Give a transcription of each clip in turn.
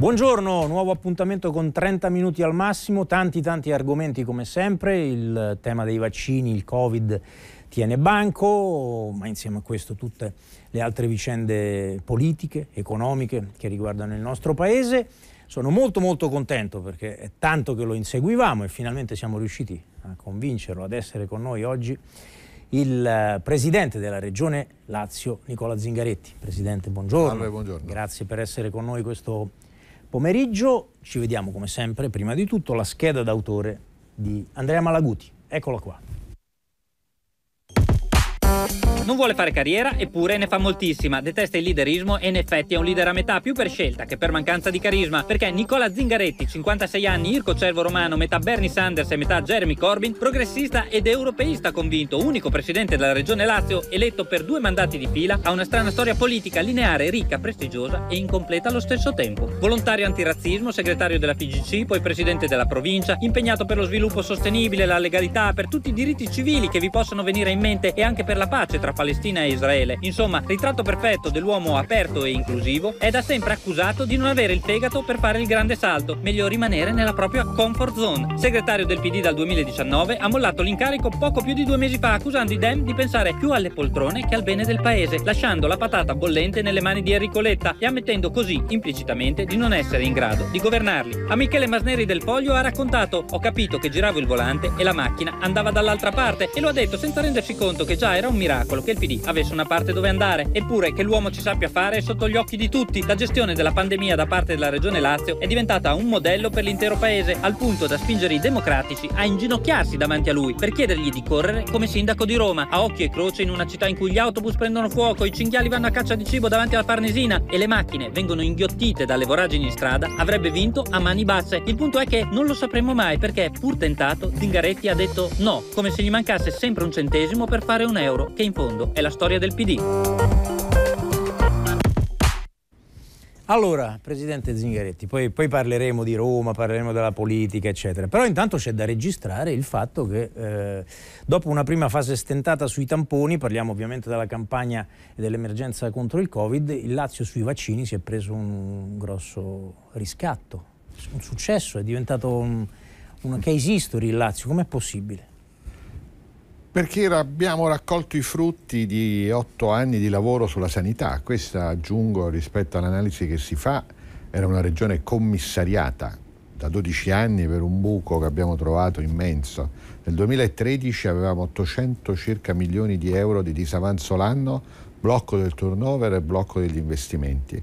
Buongiorno, nuovo appuntamento con 30 minuti al massimo, tanti tanti argomenti come sempre, il tema dei vaccini, il Covid tiene banco, ma insieme a questo tutte le altre vicende politiche, economiche che riguardano il nostro paese. Sono molto molto contento perché è tanto che lo inseguivamo e finalmente siamo riusciti a convincerlo ad essere con noi oggi il eh, presidente della regione Lazio, Nicola Zingaretti. Presidente, buongiorno. Salve, buongiorno. Grazie per essere con noi questo pomeriggio ci vediamo come sempre, prima di tutto, la scheda d'autore di Andrea Malaguti. Eccola qua. Non vuole fare carriera, eppure ne fa moltissima, detesta il liderismo e in effetti è un leader a metà più per scelta che per mancanza di carisma, perché Nicola Zingaretti, 56 anni, Irco Cervo Romano, metà Bernie Sanders e metà Jeremy Corbyn, progressista ed europeista convinto, unico presidente della regione Lazio, eletto per due mandati di fila, ha una strana storia politica lineare, ricca, prestigiosa e incompleta allo stesso tempo. Volontario antirazzismo, segretario della PGC, poi presidente della provincia, impegnato per lo sviluppo sostenibile, la legalità, per tutti i diritti civili che vi possono venire in mente e anche per la pace tra Palestina e Israele. Insomma, ritratto perfetto dell'uomo aperto e inclusivo, è da sempre accusato di non avere il fegato per fare il grande salto, meglio rimanere nella propria comfort zone. Segretario del PD dal 2019, ha mollato l'incarico poco più di due mesi fa, accusando i Dem di pensare più alle poltrone che al bene del paese, lasciando la patata bollente nelle mani di Enrico Letta e ammettendo così implicitamente di non essere in grado di governarli. A Michele Masneri del Foglio ha raccontato: Ho capito che giravo il volante e la macchina andava dall'altra parte, e lo ha detto senza rendersi conto che già era un miracolo che che il PD avesse una parte dove andare. Eppure che l'uomo ci sappia fare è sotto gli occhi di tutti. La gestione della pandemia da parte della Regione Lazio è diventata un modello per l'intero paese, al punto da spingere i democratici a inginocchiarsi davanti a lui per chiedergli di correre come sindaco di Roma, a occhio e croce in una città in cui gli autobus prendono fuoco, i cinghiali vanno a caccia di cibo davanti alla Farnesina e le macchine vengono inghiottite dalle voragini in strada, avrebbe vinto a mani basse. Il punto è che non lo sapremo mai perché, pur tentato, Zingaretti ha detto no, come se gli mancasse sempre un centesimo per fare un euro, che in fondo fondo è la storia del PD. Allora, Presidente Zingaretti, poi, poi, parleremo di Roma, parleremo della politica, eccetera. Però intanto c'è da registrare il fatto che eh, dopo una prima fase stentata sui tamponi, parliamo ovviamente della campagna e dell'emergenza contro il Covid, il Lazio sui vaccini si è preso un grosso riscatto, un successo, è diventato un, una case history il Lazio, com'è possibile? Perché abbiamo raccolto i frutti di otto anni di lavoro sulla sanità. Questa, aggiungo, rispetto all'analisi che si fa, era una regione commissariata da 12 anni per un buco che abbiamo trovato immenso. Nel 2013 avevamo 800 circa milioni di euro di disavanzo l'anno, blocco del turnover e blocco degli investimenti.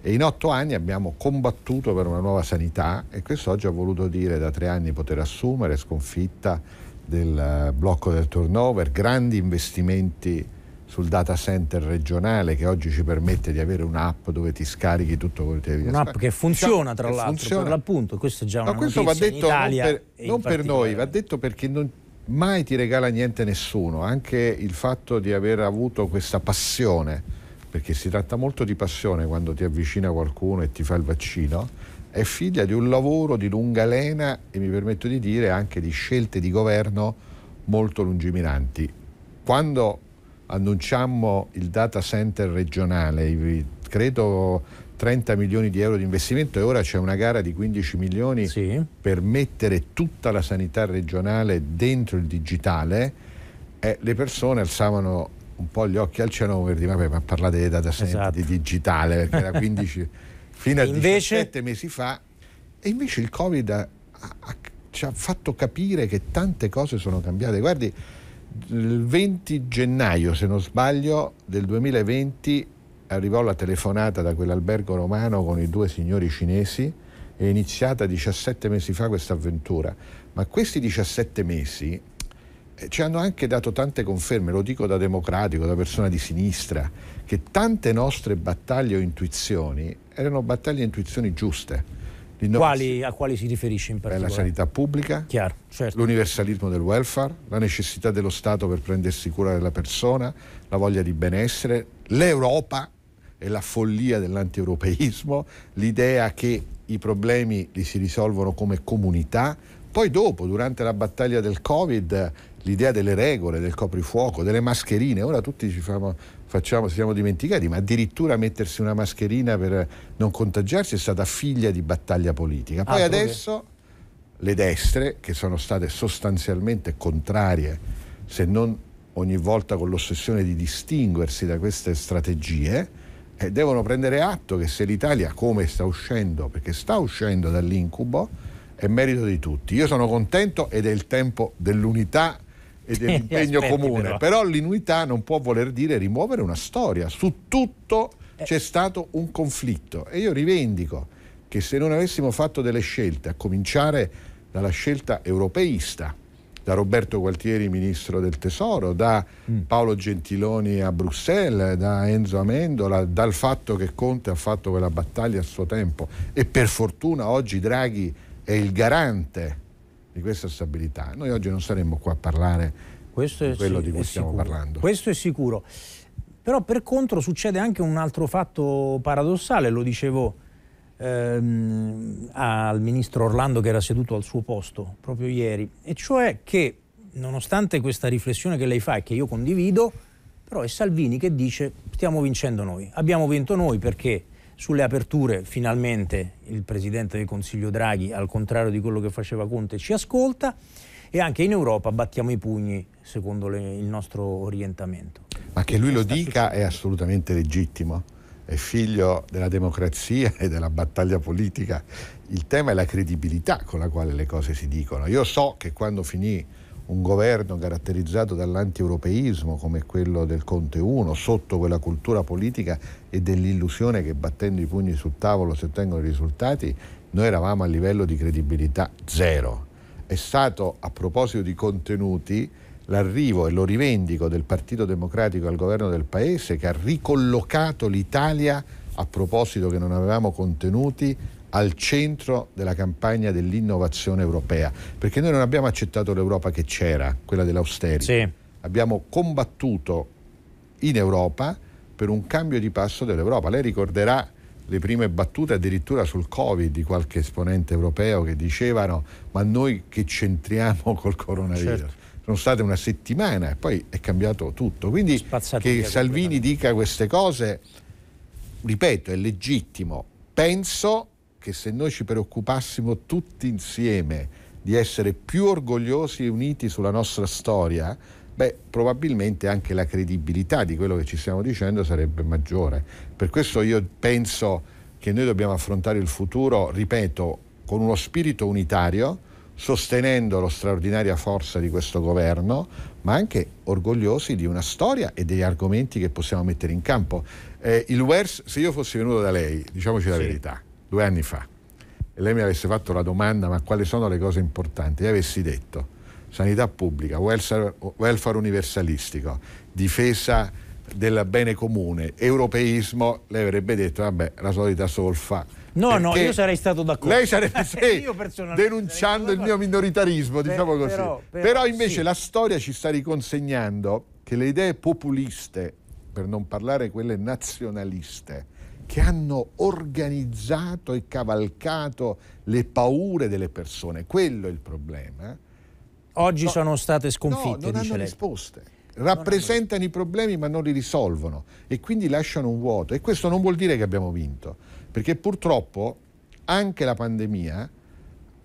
E in otto anni abbiamo combattuto per una nuova sanità e questo oggi ha voluto dire da tre anni poter assumere, sconfitta del eh, blocco del turnover, grandi investimenti sul data center regionale che oggi ci permette di avere un'app dove ti scarichi tutto quello che devi Un'app che funziona diciamo tra l'altro, funziona. per l'appunto, questo è già una Ma questo va detto non, per, non per, noi, va detto perché non mai ti regala niente nessuno, anche il fatto di aver avuto questa passione, perché si tratta molto di passione quando ti avvicina qualcuno e ti fa il vaccino è figlia di un lavoro di lunga lena e mi permetto di dire anche di scelte di governo molto lungimiranti. Quando annunciammo il data center regionale, credo 30 milioni di euro di investimento e ora c'è una gara di 15 milioni sì. per mettere tutta la sanità regionale dentro il digitale, eh, le persone alzavano un po' gli occhi al cielo per dire vabbè ma parlate dei data center, esatto. di digitale, perché era 15... fino a invece... 17 mesi fa. E invece il Covid ha, ha, ci ha fatto capire che tante cose sono cambiate. Guardi, il 20 gennaio, se non sbaglio, del 2020 arrivò la telefonata da quell'albergo romano con i due signori cinesi è iniziata 17 mesi fa questa avventura, ma questi 17 mesi ci hanno anche dato tante conferme, lo dico da democratico, da persona di sinistra, che tante nostre battaglie o intuizioni erano battaglie e intuizioni giuste. Quali, a quali si riferisce in eh, particolare? La sanità pubblica, Chiaro, certo. l'universalismo del welfare, la necessità dello Stato per prendersi cura della persona, la voglia di benessere, l'Europa e la follia dell'antieuropeismo, l'idea che i problemi li si risolvono come comunità. Poi dopo, durante la battaglia del Covid, l'idea delle regole, del coprifuoco, delle mascherine, ora tutti ci famo, facciamo, siamo dimenticati, ma addirittura mettersi una mascherina per non contagiarsi è stata figlia di battaglia politica. Ah, Poi ah, adesso le destre, che sono state sostanzialmente contrarie, se non ogni volta con l'ossessione di distinguersi da queste strategie, eh, devono prendere atto che se l'Italia come sta uscendo, perché sta uscendo dall'incubo, è merito di tutti. Io sono contento ed è il tempo dell'unità e dell'impegno comune, però. però l'inuità non può voler dire rimuovere una storia, su tutto eh. c'è stato un conflitto e io rivendico che se non avessimo fatto delle scelte, a cominciare dalla scelta europeista, da Roberto Gualtieri ministro del Tesoro, da mm. Paolo Gentiloni a Bruxelles, da Enzo Amendola, dal fatto che Conte ha fatto quella battaglia a suo tempo e per fortuna oggi Draghi è il garante di questa stabilità, noi oggi non saremmo qua a parlare questo di quello sì, di cui stiamo sicuro. parlando. Questo è sicuro. Però per contro succede anche un altro fatto paradossale, lo dicevo ehm, al ministro Orlando che era seduto al suo posto proprio ieri, e cioè che nonostante questa riflessione che lei fa e che io condivido, però è Salvini che dice stiamo vincendo noi, abbiamo vinto noi perché sulle aperture finalmente il Presidente del Consiglio Draghi, al contrario di quello che faceva Conte, ci ascolta e anche in Europa battiamo i pugni secondo le, il nostro orientamento. Ma che lui lo dica è assolutamente legittimo, è figlio della democrazia e della battaglia politica. Il tema è la credibilità con la quale le cose si dicono. Io so che quando finì un governo caratterizzato dall'antieuropeismo come quello del Conte 1, sotto quella cultura politica e dell'illusione che battendo i pugni sul tavolo si ottengono i risultati, noi eravamo a livello di credibilità zero. È stato, a proposito di contenuti, l'arrivo, e lo rivendico, del Partito Democratico al governo del Paese che ha ricollocato l'Italia a proposito che non avevamo contenuti al centro della campagna dell'innovazione europea, perché noi non abbiamo accettato l'Europa che c'era, quella dell'austerity. Sì. Abbiamo combattuto in Europa per un cambio di passo dell'Europa. Lei ricorderà le prime battute addirittura sul Covid di qualche esponente europeo che dicevano ma noi che c'entriamo col coronavirus? Certo. Sono state una settimana e poi è cambiato tutto. Quindi che Salvini dica queste cose, ripeto, è legittimo. Penso che se noi ci preoccupassimo tutti insieme di essere più orgogliosi e uniti sulla nostra storia, beh, probabilmente anche la credibilità di quello che ci stiamo dicendo sarebbe maggiore. Per questo io penso che noi dobbiamo affrontare il futuro, ripeto, con uno spirito unitario, sostenendo la straordinaria forza di questo governo, ma anche orgogliosi di una storia e degli argomenti che possiamo mettere in campo. Eh, il WERS, se io fossi venuto da lei, diciamoci la sì. verità, due anni fa, e lei mi avesse fatto la domanda ma quali sono le cose importanti, e avessi detto sanità pubblica, welfare, welfare universalistico, difesa del bene comune, europeismo, lei avrebbe detto, vabbè, la solita solfa. No, no, io sarei stato d'accordo. Lei sarebbe sì, io denunciando il mio minoritarismo, per, diciamo così. Però, però, però invece sì. la storia ci sta riconsegnando che le idee populiste, per non parlare quelle nazionaliste, che hanno organizzato e cavalcato le paure delle persone. Quello è il problema. Oggi no, sono state sconfitte. No, non hanno lei. risposte. Rappresentano i problemi ma non li risolvono e quindi lasciano un vuoto. E questo non vuol dire che abbiamo vinto, perché purtroppo anche la pandemia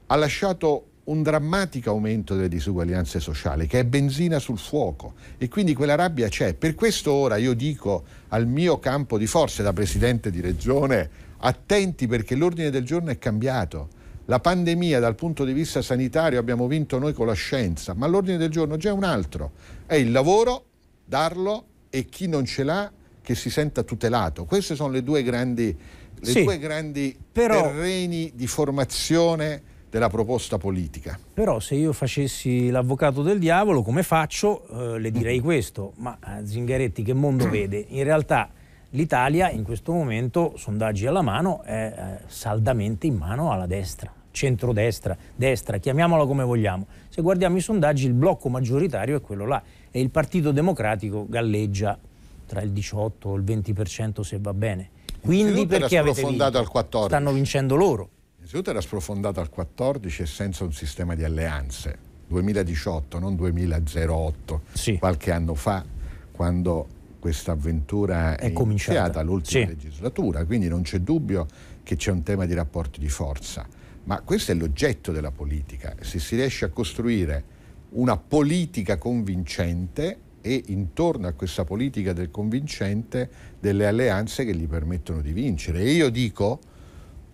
ha lasciato un drammatico aumento delle disuguaglianze sociali che è benzina sul fuoco e quindi quella rabbia c'è. Per questo ora io dico al mio campo di forze da presidente di regione, attenti perché l'ordine del giorno è cambiato. La pandemia dal punto di vista sanitario abbiamo vinto noi con la scienza, ma l'ordine del giorno già è un altro, è il lavoro, darlo e chi non ce l'ha che si senta tutelato. Queste sono le due grandi, le sì, due grandi però... terreni di formazione della proposta politica. Però se io facessi l'avvocato del diavolo, come faccio? Eh, le direi mm-hmm. questo, ma eh, Zingaretti che mondo vede? In realtà l'Italia in questo momento, sondaggi alla mano, è eh, saldamente in mano alla destra, centrodestra, destra, chiamiamola come vogliamo. Se guardiamo i sondaggi il blocco maggioritario è quello là e il Partito Democratico galleggia tra il 18 e il 20% se va bene. Quindi perché avete vinto? Al 14. Stanno vincendo loro. Innanzitutto era sprofondata al 14 e senza un sistema di alleanze. 2018, non 2008, sì. qualche anno fa, quando questa avventura è, è iniziata, l'ultima sì. legislatura, quindi non c'è dubbio che c'è un tema di rapporti di forza, ma questo è l'oggetto della politica, se si riesce a costruire una politica convincente e intorno a questa politica del convincente delle alleanze che gli permettono di vincere. E io dico,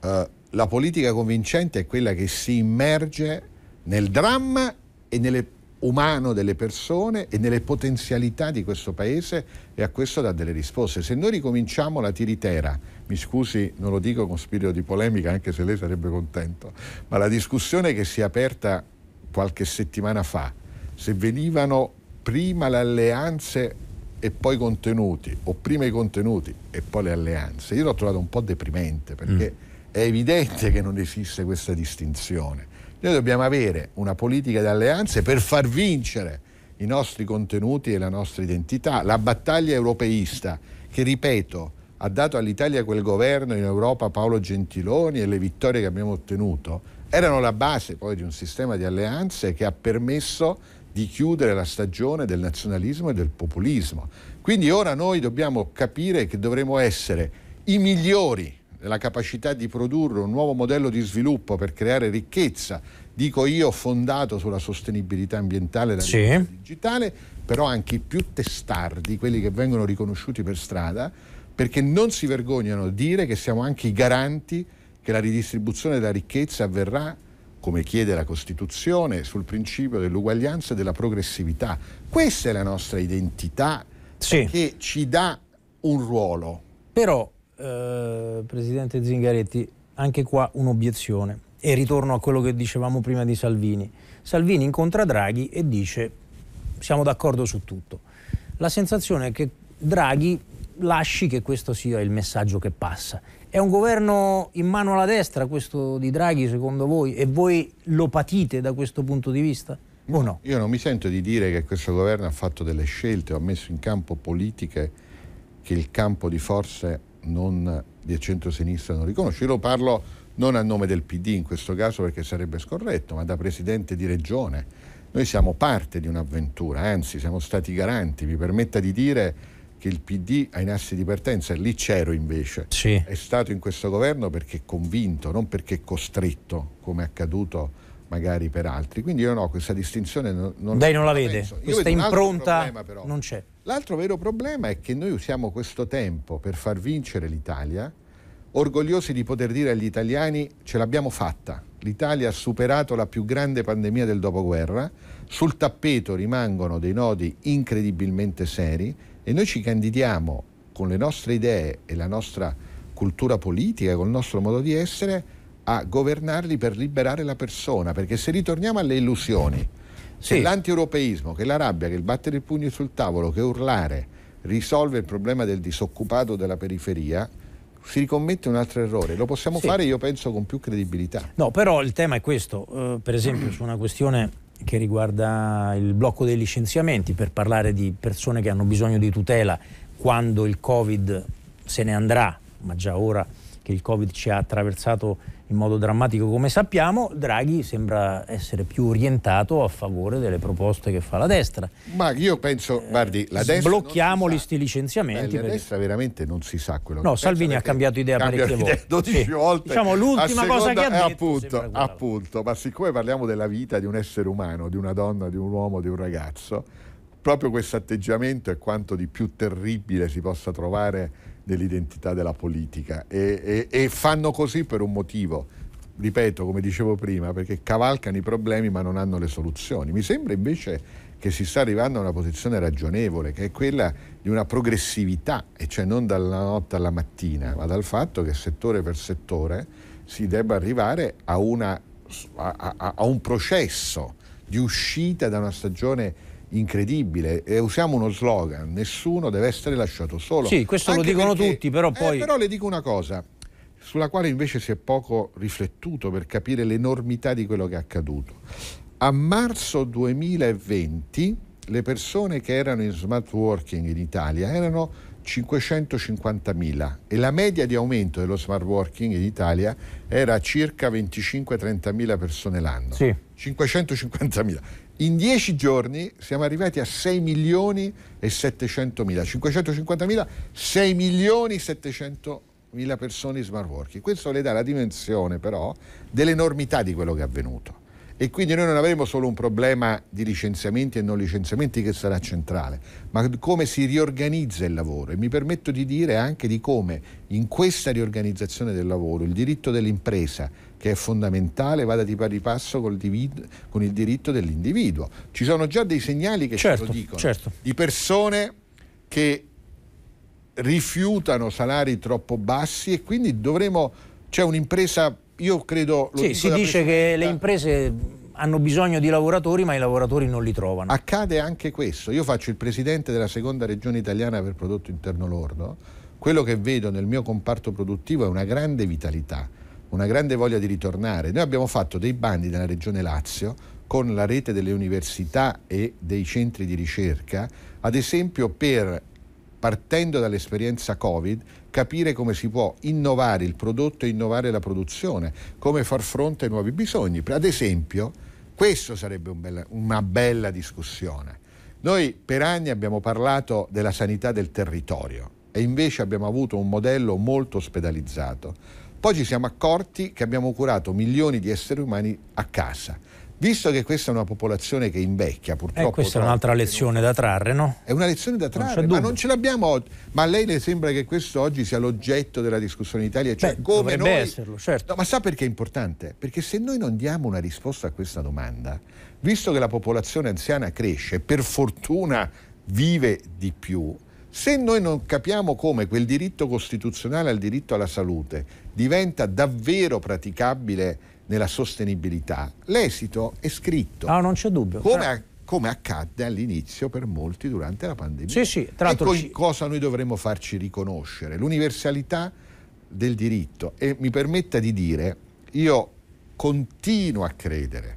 eh, la politica convincente è quella che si immerge nel dramma e nell'umano delle persone e nelle potenzialità di questo paese e a questo dà delle risposte. Se noi ricominciamo la tiritera, mi scusi, non lo dico con spirito di polemica, anche se lei sarebbe contento, ma la discussione che si è aperta qualche settimana fa, se venivano prima le alleanze e poi i contenuti, o prima i contenuti e poi le alleanze, io l'ho trovato un po' deprimente perché... Mm è evidente che non esiste questa distinzione. Noi dobbiamo avere una politica di alleanze per far vincere i nostri contenuti e la nostra identità, la battaglia europeista che, ripeto, ha dato all'Italia quel governo in Europa Paolo Gentiloni e le vittorie che abbiamo ottenuto erano la base poi di un sistema di alleanze che ha permesso di chiudere la stagione del nazionalismo e del populismo. Quindi ora noi dobbiamo capire che dovremo essere i migliori la capacità di produrre un nuovo modello di sviluppo per creare ricchezza, dico io fondato sulla sostenibilità ambientale e la sì. digitale, però anche i più testardi, quelli che vengono riconosciuti per strada, perché non si vergognano di dire che siamo anche i garanti che la ridistribuzione della ricchezza avverrà come chiede la Costituzione, sul principio dell'uguaglianza e della progressività. Questa è la nostra identità sì. che ci dà un ruolo. Però eh, Presidente Zingaretti, anche qua un'obiezione. E ritorno a quello che dicevamo prima di Salvini. Salvini incontra Draghi e dice siamo d'accordo su tutto. La sensazione è che Draghi lasci che questo sia il messaggio che passa. È un governo in mano alla destra questo di Draghi secondo voi e voi lo patite da questo punto di vista? No, no? Io non mi sento di dire che questo governo ha fatto delle scelte o ha messo in campo politiche che il campo di forze non, di centro-sinistra non riconosce. Io lo parlo non a nome del PD in questo caso perché sarebbe scorretto, ma da presidente di regione. Noi siamo parte di un'avventura, anzi siamo stati garanti, mi permetta di dire che il PD ha i nassi di partenza, lì c'ero invece, sì. è stato in questo governo perché convinto, non perché costretto, come è accaduto magari per altri. Quindi io no, questa distinzione non, non Lei non la, la vede, penso. questa impronta problema, non c'è. L'altro vero problema è che noi usiamo questo tempo per far vincere l'Italia, orgogliosi di poter dire agli italiani ce l'abbiamo fatta. L'Italia ha superato la più grande pandemia del dopoguerra, sul tappeto rimangono dei nodi incredibilmente seri e noi ci candidiamo con le nostre idee e la nostra cultura politica, col nostro modo di essere, a governarli per liberare la persona, perché se ritorniamo alle illusioni sì. Che cioè, l'anti-europeismo, che la rabbia, che il battere il pugno sul tavolo, che urlare risolve il problema del disoccupato della periferia, si ricommette un altro errore. Lo possiamo sì. fare, io penso, con più credibilità. No, però il tema è questo. Uh, per esempio, su una questione che riguarda il blocco dei licenziamenti, per parlare di persone che hanno bisogno di tutela quando il Covid se ne andrà, ma già ora che il Covid ci ha attraversato in modo drammatico come sappiamo, Draghi sembra essere più orientato a favore delle proposte che fa la destra. Ma io penso, eh, guardi, la destra Blocchiamo gli licenziamenti. Beh, la destra perché... veramente non si sa quello no, che No, Salvini ha cambiato idea parecchie volte. 12 sì. volte. Diciamo l'ultima seconda, cosa che ha eh, detto appunto, appunto, ma siccome parliamo della vita di un essere umano, di una donna, di un uomo, di un ragazzo, proprio questo atteggiamento è quanto di più terribile si possa trovare dell'identità della politica e, e, e fanno così per un motivo, ripeto come dicevo prima, perché cavalcano i problemi ma non hanno le soluzioni. Mi sembra invece che si sta arrivando a una posizione ragionevole, che è quella di una progressività, e cioè non dalla notte alla mattina, ma dal fatto che settore per settore si debba arrivare a, una, a, a, a un processo di uscita da una stagione incredibile e usiamo uno slogan, nessuno deve essere lasciato solo. Sì, questo Anche lo dicono perché, tutti, però eh, poi... Eh, però le dico una cosa, sulla quale invece si è poco riflettuto per capire l'enormità di quello che è accaduto. A marzo 2020 le persone che erano in smart working in Italia erano 550.000 e la media di aumento dello smart working in Italia era circa 25-30.000 persone l'anno. Sì. 550.000. In dieci giorni siamo arrivati a 6 milioni e 700 mila, 550 mila, 6 milioni e 700 mila persone in smart working. Questo le dà la dimensione però dell'enormità di quello che è avvenuto e quindi noi non avremo solo un problema di licenziamenti e non licenziamenti che sarà centrale, ma come si riorganizza il lavoro e mi permetto di dire anche di come in questa riorganizzazione del lavoro il diritto dell'impresa che è fondamentale vada di pari passo col divid- con il diritto dell'individuo. Ci sono già dei segnali che certo, ce lo certo, dicono certo. di persone che rifiutano salari troppo bassi e quindi dovremo c'è cioè un'impresa io credo... Sì, si dice che le imprese hanno bisogno di lavoratori ma i lavoratori non li trovano. Accade anche questo. Io faccio il presidente della seconda regione italiana per prodotto interno lordo. Quello che vedo nel mio comparto produttivo è una grande vitalità, una grande voglia di ritornare. Noi abbiamo fatto dei bandi nella regione Lazio con la rete delle università e dei centri di ricerca, ad esempio per partendo dall'esperienza Covid, capire come si può innovare il prodotto e innovare la produzione, come far fronte ai nuovi bisogni. Ad esempio, questo sarebbe un bella, una bella discussione. Noi per anni abbiamo parlato della sanità del territorio e invece abbiamo avuto un modello molto ospedalizzato. Poi ci siamo accorti che abbiamo curato milioni di esseri umani a casa Visto che questa è una popolazione che invecchia, purtroppo... Eh, questa è un'altra lezione da trarre, no? È una lezione da trarre, non ma non ce l'abbiamo oggi. Ma a lei le sembra che questo oggi sia l'oggetto della discussione in Italia? Cioè, Beh, come noi... esserlo, certo. No, ma sa perché è importante? Perché se noi non diamo una risposta a questa domanda, visto che la popolazione anziana cresce, per fortuna vive di più, se noi non capiamo come quel diritto costituzionale al diritto alla salute diventa davvero praticabile nella sostenibilità, l'esito è scritto. No, ah, non c'è dubbio. Come, però... Eh. come accadde all'inizio per molti durante la pandemia. Sì, sì, tra l'altro. Ecco ci... cosa noi dovremmo farci riconoscere, l'universalità del diritto. E mi permetta di dire, io continuo a credere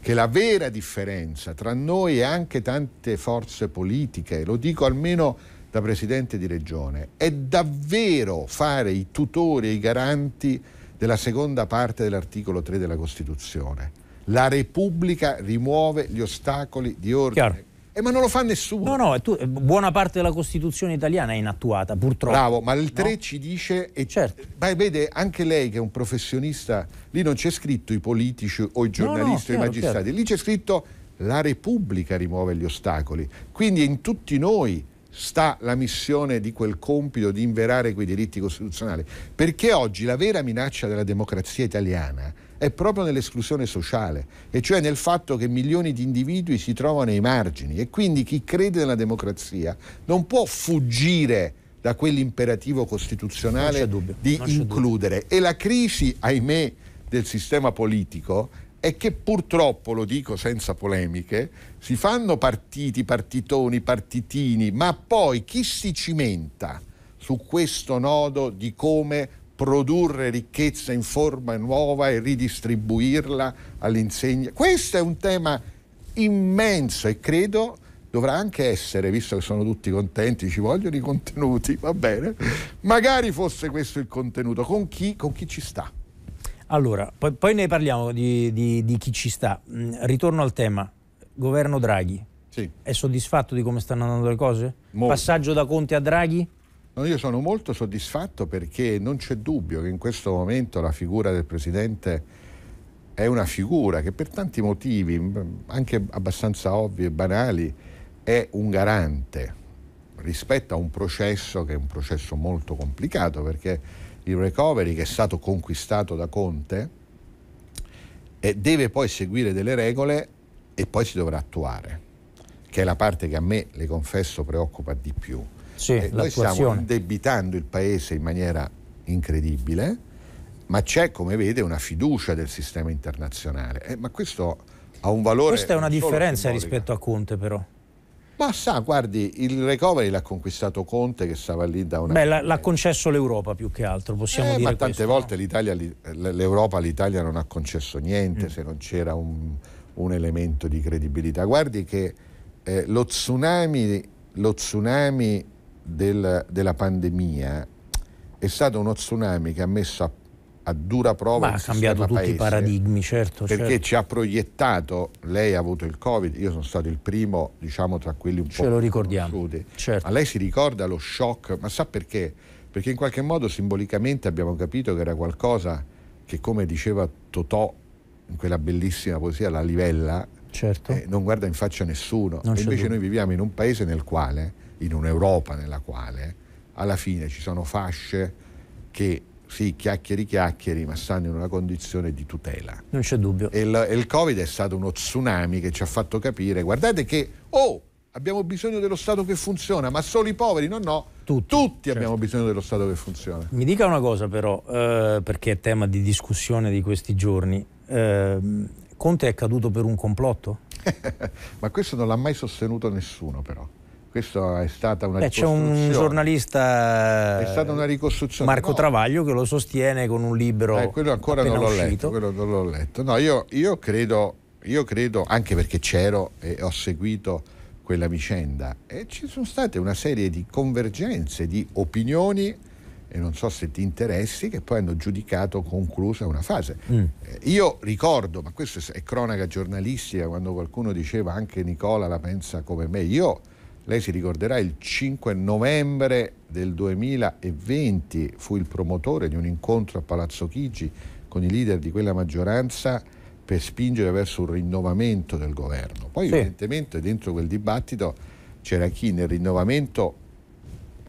che la vera differenza tra noi e anche tante forze politiche, lo dico almeno da presidente di regione, è davvero fare i tutori e i garanti della seconda parte dell'articolo 3 della Costituzione. La Repubblica rimuove gli ostacoli di ordine Chiaro. Eh, ma non lo fa nessuno. No, no, tu, buona parte della Costituzione italiana è inattuata, purtroppo. Bravo, ma il 3 no? ci dice... E, certo. Ma vede, anche lei che è un professionista, lì non c'è scritto i politici o i giornalisti no, no, o i magistrati, chiaro. lì c'è scritto la Repubblica rimuove gli ostacoli. Quindi è in tutti noi sta la missione di quel compito di inverare quei diritti costituzionali. Perché oggi la vera minaccia della democrazia italiana è proprio nell'esclusione sociale, e cioè nel fatto che milioni di individui si trovano ai margini e quindi chi crede nella democrazia non può fuggire da quell'imperativo costituzionale dubbio, di includere. Dubbio. E la crisi, ahimè, del sistema politico è che purtroppo, lo dico senza polemiche, si fanno partiti, partitoni, partitini, ma poi chi si cimenta su questo nodo di come produrre ricchezza in forma nuova e ridistribuirla all'insegna? Questo è un tema immenso e credo dovrà anche essere, visto che sono tutti contenti, ci vogliono i contenuti, va bene, magari fosse questo il contenuto, con chi, con chi ci sta. Allora, poi, poi ne parliamo di, di, di chi ci sta. Mm, ritorno al tema, governo Draghi, sì. è soddisfatto di come stanno andando le cose? Molto. Passaggio da Conte a Draghi? No, io sono molto soddisfatto perché non c'è dubbio che in questo momento la figura del Presidente è una figura che per tanti motivi, anche abbastanza ovvi e banali, è un garante rispetto a un processo che è un processo molto complicato perché il recovery che è stato conquistato da Conte deve poi seguire delle regole e poi si dovrà attuare, che è la parte che a me, le confesso, preoccupa di più. Sì, eh, noi stiamo indebitando il Paese in maniera incredibile, ma c'è, come vede, una fiducia del sistema internazionale. Eh, ma questo ha un valore... Questa è una differenza simbolica. rispetto a Conte, però. Ma sa, guardi, il recovery l'ha conquistato Conte che stava lì da una... Beh, l'ha, eh. concesso l'Europa più che altro, possiamo eh, dire Ma tante questo, volte no? l'Europa all'Italia non ha concesso niente, mm. se non c'era un un elemento di credibilità. Guardi che eh, lo tsunami, lo tsunami del, della pandemia è stato uno tsunami che ha messo a, a dura prova Ma ha cambiato tutti paese, i paradigmi, certo. Perché certo. ci ha proiettato, lei ha avuto il Covid, io sono stato il primo, diciamo, tra quelli un Ce po' Ce lo ricordiamo. Certo. Ma lei si ricorda lo shock, ma sa perché? Perché in qualche modo simbolicamente abbiamo capito che era qualcosa che, come diceva Totò in quella bellissima poesia La livella, certo. eh, non guarda in faccia nessuno. Non e invece dubbio. noi viviamo in un paese nel quale, in un'Europa nella quale, alla fine ci sono fasce che sì, chiacchieri chiacchieri, ma stanno in una condizione di tutela. Non c'è dubbio. E il, il Covid è stato uno tsunami che ci ha fatto capire, guardate che, oh, abbiamo bisogno dello Stato che funziona, ma solo i poveri, no no, tutti, tutti certo. abbiamo bisogno dello Stato che funziona. Mi dica una cosa però, eh, perché è tema di discussione di questi giorni, Ehm, Conte è caduto per un complotto? Ma questo non l'ha mai sostenuto nessuno però. Questa è stata una Beh, ricostruzione. C'è un giornalista, è stata una ricostruzione. Marco no. Travaglio, che lo sostiene con un libro. Eh, quello ancora non l'ho, letto, quello non l'ho, letto, No, io, io, credo, io credo, anche perché c'ero e ho seguito quella vicenda, e ci sono state una serie di convergenze, di opinioni e non so se ti interessi, che poi hanno giudicato conclusa una fase. Mm. Eh, io ricordo, ma questa è cronaca giornalistica, quando qualcuno diceva anche Nicola la pensa come me, io, lei si ricorderà, il 5 novembre del 2020 fu il promotore di un incontro a Palazzo Chigi con i leader di quella maggioranza per spingere verso un rinnovamento del governo. Poi sì. evidentemente dentro quel dibattito c'era chi nel rinnovamento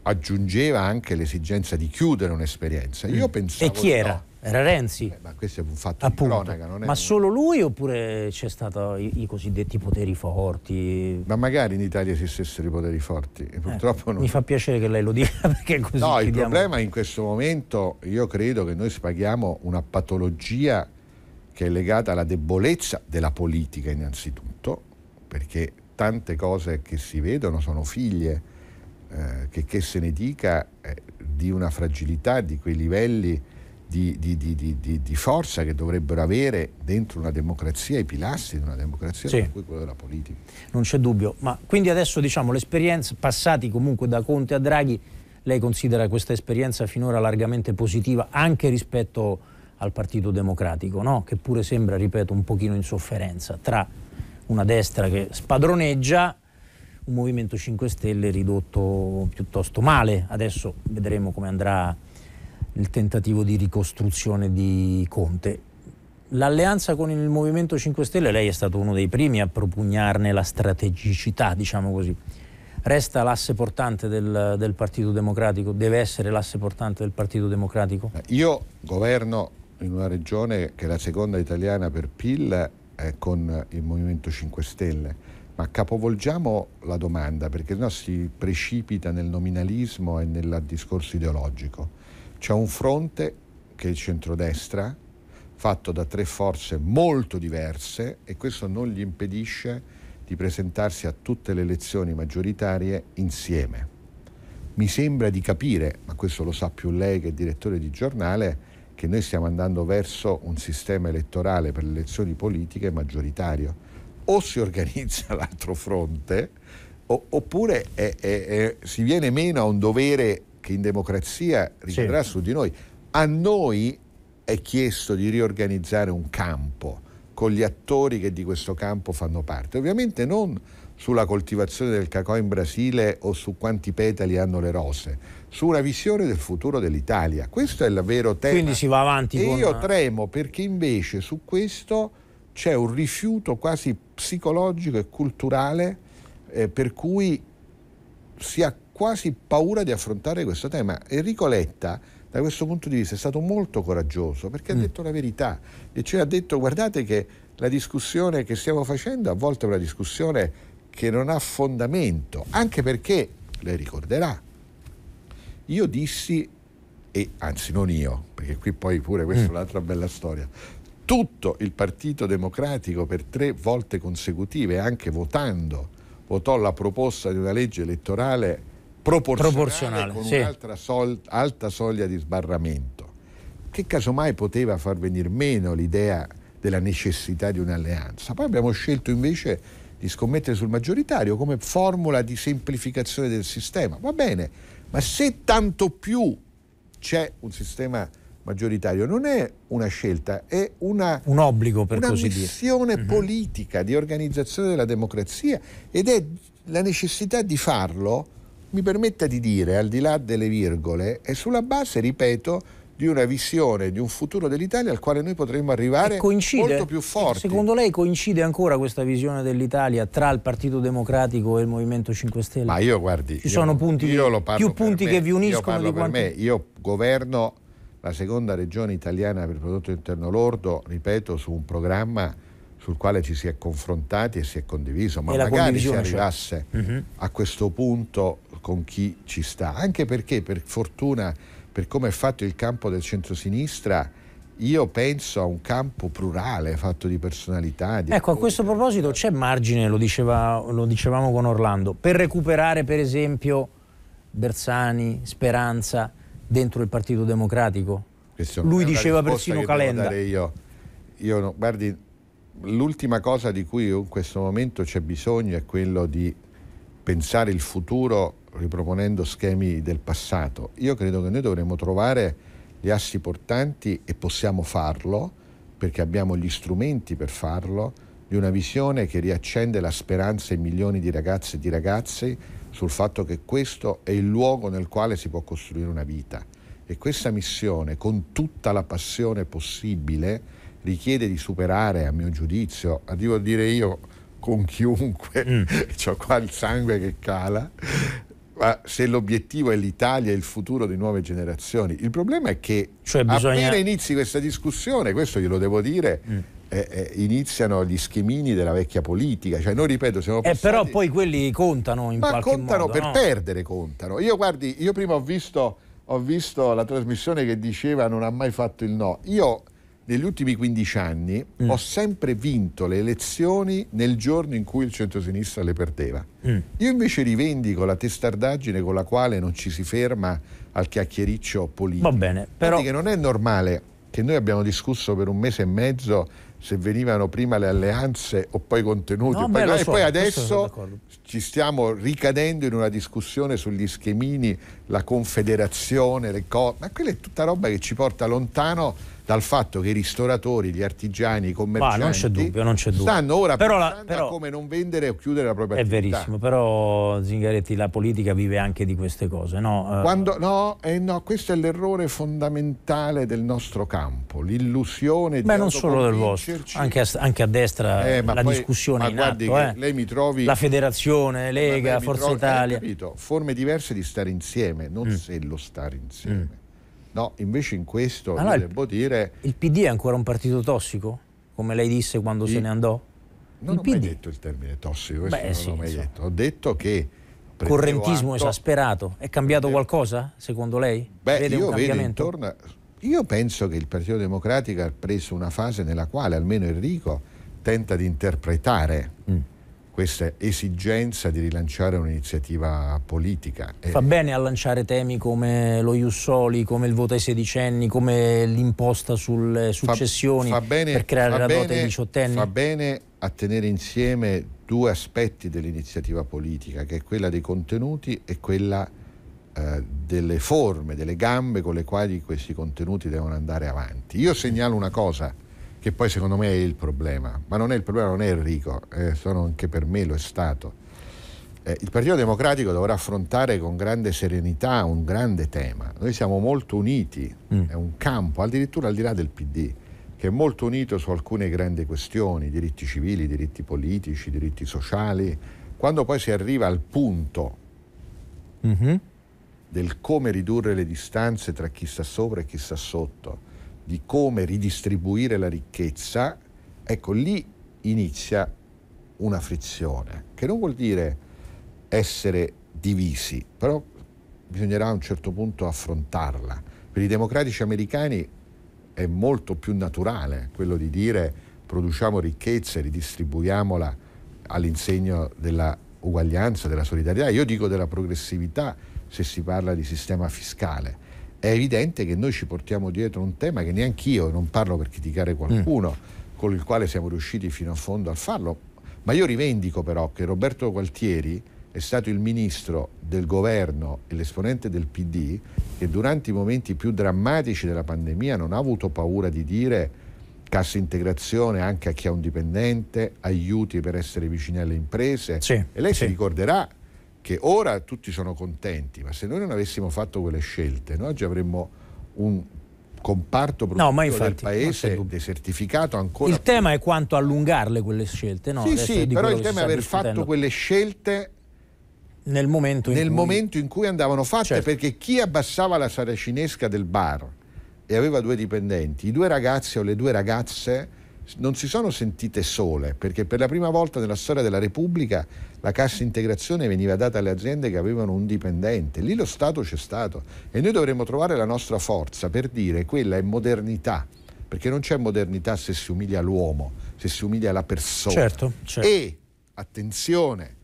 aggiungeva anche l'esigenza di chiudere un'esperienza. Io mm. pensavo, e chi era? No. Era Renzi. Eh, ma questo è un fatto Appunto. di cronaca, non è? Ma solo lui oppure c'è stato i, i cosiddetti poteri forti? Ma magari in Italia esistessero i poteri forti. Eh, non... Mi fa piacere che lei lo dica perché così. No, chiediamo... il problema in questo momento io credo che noi spaghiamo una patologia che è legata alla debolezza della politica innanzitutto, perché tante cose che si vedono sono figlie eh, che, che, se ne dica, eh, di una fragilità, di quei livelli di, di, di, di, forza che dovrebbero avere dentro una democrazia, i pilastri di una democrazia, sì. cui quello della politica. Non c'è dubbio, ma quindi adesso diciamo l'esperienza, passati comunque da Conte a Draghi, lei considera questa esperienza finora largamente positiva anche rispetto al Partito Democratico, no? che pure sembra, ripeto, un pochino in sofferenza tra una destra che spadroneggia un Movimento 5 Stelle ridotto piuttosto male. Adesso vedremo come andrà il tentativo di ricostruzione di Conte. L'alleanza con il Movimento 5 Stelle, lei è stato uno dei primi a propugnarne la strategicità, diciamo così. Resta l'asse portante del, del Partito Democratico? Deve essere l'asse portante del Partito Democratico? Io governo in una regione che è la seconda italiana per PIL eh, con il Movimento 5 Stelle ma capovolgiamo la domanda perché no, si precipita nel nominalismo e nel discorso ideologico. C'è un fronte che è il centrodestra, fatto da tre forze molto diverse e questo non gli impedisce di presentarsi a tutte le elezioni maggioritarie insieme. Mi sembra di capire, ma questo lo sa più lei che è direttore di giornale, che noi stiamo andando verso un sistema elettorale per le elezioni politiche maggioritario o si organizza l'altro fronte o, oppure è, è, è, si viene meno a un dovere che in democrazia ricadrà sì. Certo. su di noi. A noi è chiesto di riorganizzare un campo con gli attori che di questo campo fanno parte. Ovviamente non sulla coltivazione del cacao in Brasile o su quanti petali hanno le rose, su una visione del futuro dell'Italia. Questo è il vero tema. Quindi si va avanti. E con... io tremo perché invece su questo c'è un rifiuto quasi psicologico e culturale eh, per cui si ha quasi paura di affrontare questo tema. Enrico Letta da questo punto di vista è stato molto coraggioso perché mm. ha detto la verità e cioè ha detto guardate che la discussione che stiamo facendo a volte è una discussione che non ha fondamento, anche perché, lei ricorderà, io dissi, e anzi non io, perché qui poi pure questa mm. è un'altra bella storia, tutto il Partito Democratico per tre volte consecutive, anche votando, votò la proposta di una legge elettorale proporzionale, proporzionale con sì. un'altra sol- alta soglia di sbarramento, che casomai poteva far venire meno l'idea della necessità di un'alleanza. Poi abbiamo scelto invece di scommettere sul maggioritario come formula di semplificazione del sistema. Va bene, ma se tanto più c'è un sistema maggioritario, non è una scelta, è una, un obbligo per una così missione dire. Mhm. politica di organizzazione della democrazia ed è la necessità di farlo, mi permetta di dire, al di là delle virgole, è sulla base, ripeto, di una visione di un futuro dell'Italia al quale noi potremmo arrivare coincide, molto più forte. Secondo lei coincide ancora questa visione dell'Italia tra il Partito Democratico e il Movimento 5 Stelle? Ma io guardi, ci io, sono punti, io più punti che vi uniscono io parlo di quanti... me, io governo la seconda regione italiana per prodotto interno lordo, ripeto, su un programma sul quale ci si è confrontati e si è condiviso, ma magari si certo. arrivasse cioè. a questo punto con chi ci sta, anche perché per fortuna, per come è fatto il campo del centrosinistra, io penso a un campo plurale fatto di personalità. Di ecco, a questo proposito c'è margine, lo, diceva, lo dicevamo con Orlando, per recuperare per esempio Bersani, Speranza, dentro il Partito Democratico. Questo Lui diceva persino Calenda. Io, io no, guardi, l'ultima cosa di cui in questo momento c'è bisogno è quello di pensare il futuro riproponendo schemi del passato. Io credo che noi dovremmo trovare gli assi portanti e possiamo farlo perché abbiamo gli strumenti per farlo, di una visione che riaccende la speranza in milioni di ragazze e di ragazzi sul fatto che questo è il luogo nel quale si può costruire una vita e questa missione con tutta la passione possibile richiede di superare, a mio giudizio, arrivo a dire io con chiunque, mm. ho qua il sangue che cala, ma se l'obiettivo è l'Italia e il futuro di nuove generazioni, il problema è che cioè bisogna... appena inizi questa discussione, questo glielo devo dire, mm eh, eh, iniziano gli schemini della vecchia politica. Cioè, noi ripeto, siamo eh, passati... però poi quelli contano in Ma qualche contano modo, per no? perdere, contano. Io guardi, io prima ho visto, ho visto, la trasmissione che diceva non ha mai fatto il no. Io negli ultimi 15 anni mm. ho sempre vinto le elezioni nel giorno in cui il centrosinistra le perdeva. Mm. Io invece rivendico la testardaggine con la quale non ci si ferma al chiacchiericcio politico. Va bene, però... Guardi che non è normale che noi abbiamo discusso per un mese e mezzo se venivano prima le alleanze o poi i contenuti. No, poi, beh, so, e poi adesso ci stiamo ricadendo in una discussione sugli schemini la confederazione, le cose, ma quella è tutta roba che ci porta lontano dal fatto che i ristoratori, gli artigiani, i commercianti Ma non c'è dubbio, non c'è dubbio. stanno ora però la, però, come non vendere o chiudere la propria è attività. È verissimo, però Zingaretti la politica vive anche di queste cose, no? Eh, Quando, no, eh, no questo è l'errore fondamentale del nostro campo, l'illusione di Beh, non solo del vostro, anche a, anche a destra eh, la poi, discussione ma in atto, eh. lei mi trovi la federazione, Lega, Forza trovi, Italia, capito, forme diverse di stare insieme insieme, non mm. se lo stare insieme. Mm. No, invece in questo no, devo dire... Il PD è ancora un partito tossico, come lei disse quando il, se ne andò? Non il ho PD. mai detto il termine tossico, Beh, non sì, l'ho mai so. detto. Ho detto che... Correntismo atto, esasperato, è cambiato prendevo... qualcosa secondo lei? Beh, Vede io un vedo intorno... A... Io penso che il Partito Democratico ha preso una fase nella quale almeno Enrico tenta di interpretare... Mm questa esigenza di rilanciare un'iniziativa politica. Fa bene a lanciare temi come lo Jussoli, come il voto ai sedicenni, come l'imposta sulle eh, successioni fa, fa bene, per creare la dote ai diciottenni? Fa bene a tenere insieme due aspetti dell'iniziativa politica, che è quella dei contenuti e quella eh, delle forme, delle gambe con le quali questi contenuti devono andare avanti. Io segnalo una cosa che poi secondo me è il problema, ma non è il problema, non è Enrico, eh, sono anche per me lo è stato. Eh, il Partito Democratico dovrà affrontare con grande serenità un grande tema. Noi siamo molto uniti, mm. è un campo, addirittura al di là del PD, che è molto unito su alcune grandi questioni, diritti civili, diritti politici, diritti sociali. Quando poi si arriva al punto mm-hmm. del come ridurre le distanze tra chi sta sopra e chi sta sotto, di come ridistribuire la ricchezza, ecco lì inizia una frizione, che non vuol dire essere divisi, però bisognerà a un certo punto affrontarla. Per i democratici americani è molto più naturale quello di dire produciamo ricchezza e ridistribuiamola all'insegno della uguaglianza, della solidarietà, io dico della progressività se si parla di sistema fiscale è evidente che noi ci portiamo dietro un tema che neanche io, non parlo per criticare qualcuno, mm. con il quale siamo riusciti fino a fondo a farlo, ma io rivendico però che Roberto Gualtieri è stato il ministro del governo e l'esponente del PD che durante i momenti più drammatici della pandemia non ha avuto paura di dire cassa integrazione anche a chi ha un dipendente, aiuti per essere vicini alle imprese. Sì, e lei sì. si ricorderà che ora tutti sono contenti, ma se noi non avessimo fatto quelle scelte, noi oggi avremmo un comparto produttivo no, del paese desertificato ancora. Il più. tema è quanto allungarle quelle scelte, no? Sì, Adesso sì, però il tema è aver fatto quelle scelte nel, momento in, nel cui... momento in, cui... andavano fatte, certo. perché chi abbassava la saracinesca del bar e aveva due dipendenti, i due ragazzi o le due ragazze non si sono sentite sole, perché per la prima volta nella storia della Repubblica la cassa integrazione veniva data alle aziende che avevano un dipendente. Lì lo Stato c'è stato e noi dovremmo trovare la nostra forza per dire quella è modernità, perché non c'è modernità se si umilia l'uomo, se si umilia la persona. Certo, certo. E attenzione,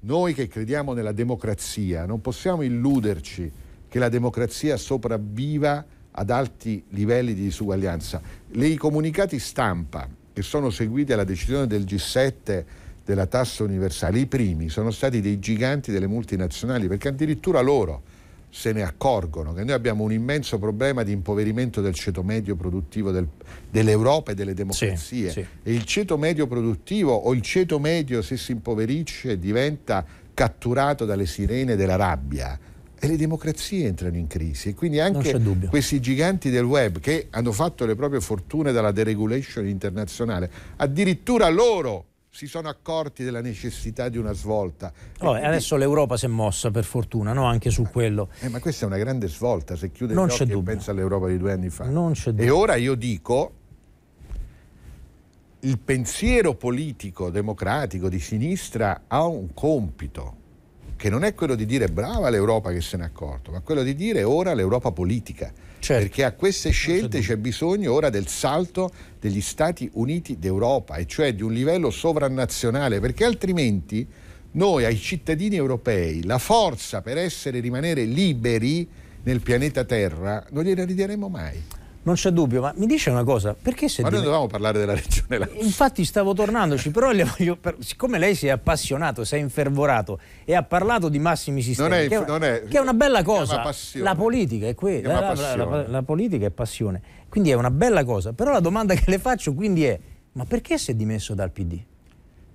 noi che crediamo nella democrazia non possiamo illuderci che la democrazia sopravviva ad alti livelli di disuguaglianza. I comunicati stampa che sono seguiti alla decisione del G7 della tassa universale, i primi sono stati dei giganti delle multinazionali perché addirittura loro se ne accorgono che noi abbiamo un immenso problema di impoverimento del ceto medio produttivo del, dell'Europa e delle democrazie sì, sì. e il ceto medio produttivo o il ceto medio se si impoverisce diventa catturato dalle sirene della rabbia e le democrazie entrano in crisi e quindi anche questi giganti del web che hanno fatto le proprie fortune dalla deregulation internazionale, addirittura loro si sono accorti della necessità di una svolta. Oh, e adesso l'Europa si è mossa per fortuna, no? anche su quello. Eh, ma questa è una grande svolta se chiude non gli occhi e pensa all'Europa di due anni fa. Non c'è dubbio. E ora io dico il pensiero politico democratico di sinistra ha un compito che non è quello di dire brava l'Europa che se n'è accorto, ma quello di dire ora l'Europa politica. Certo. Perché a queste scelte c'è bisogno ora del salto degli Stati Uniti d'Europa, e cioè di un livello sovranazionale, perché altrimenti noi ai cittadini europei la forza per essere e rimanere liberi nel pianeta Terra non gliela rideremo mai non c'è dubbio, ma mi dice una cosa, perché se... Ma noi dovevamo parlare della regione Lazio. Infatti stavo tornandoci, però voglio, siccome lei si è appassionato, si è infervorato e ha parlato di massimi sistemi, non è, che, è una, è, che è una bella cosa, la politica è quella, la, la, la politica è passione, quindi è una bella cosa, però la domanda che le faccio quindi è, ma perché si è dimesso dal PD?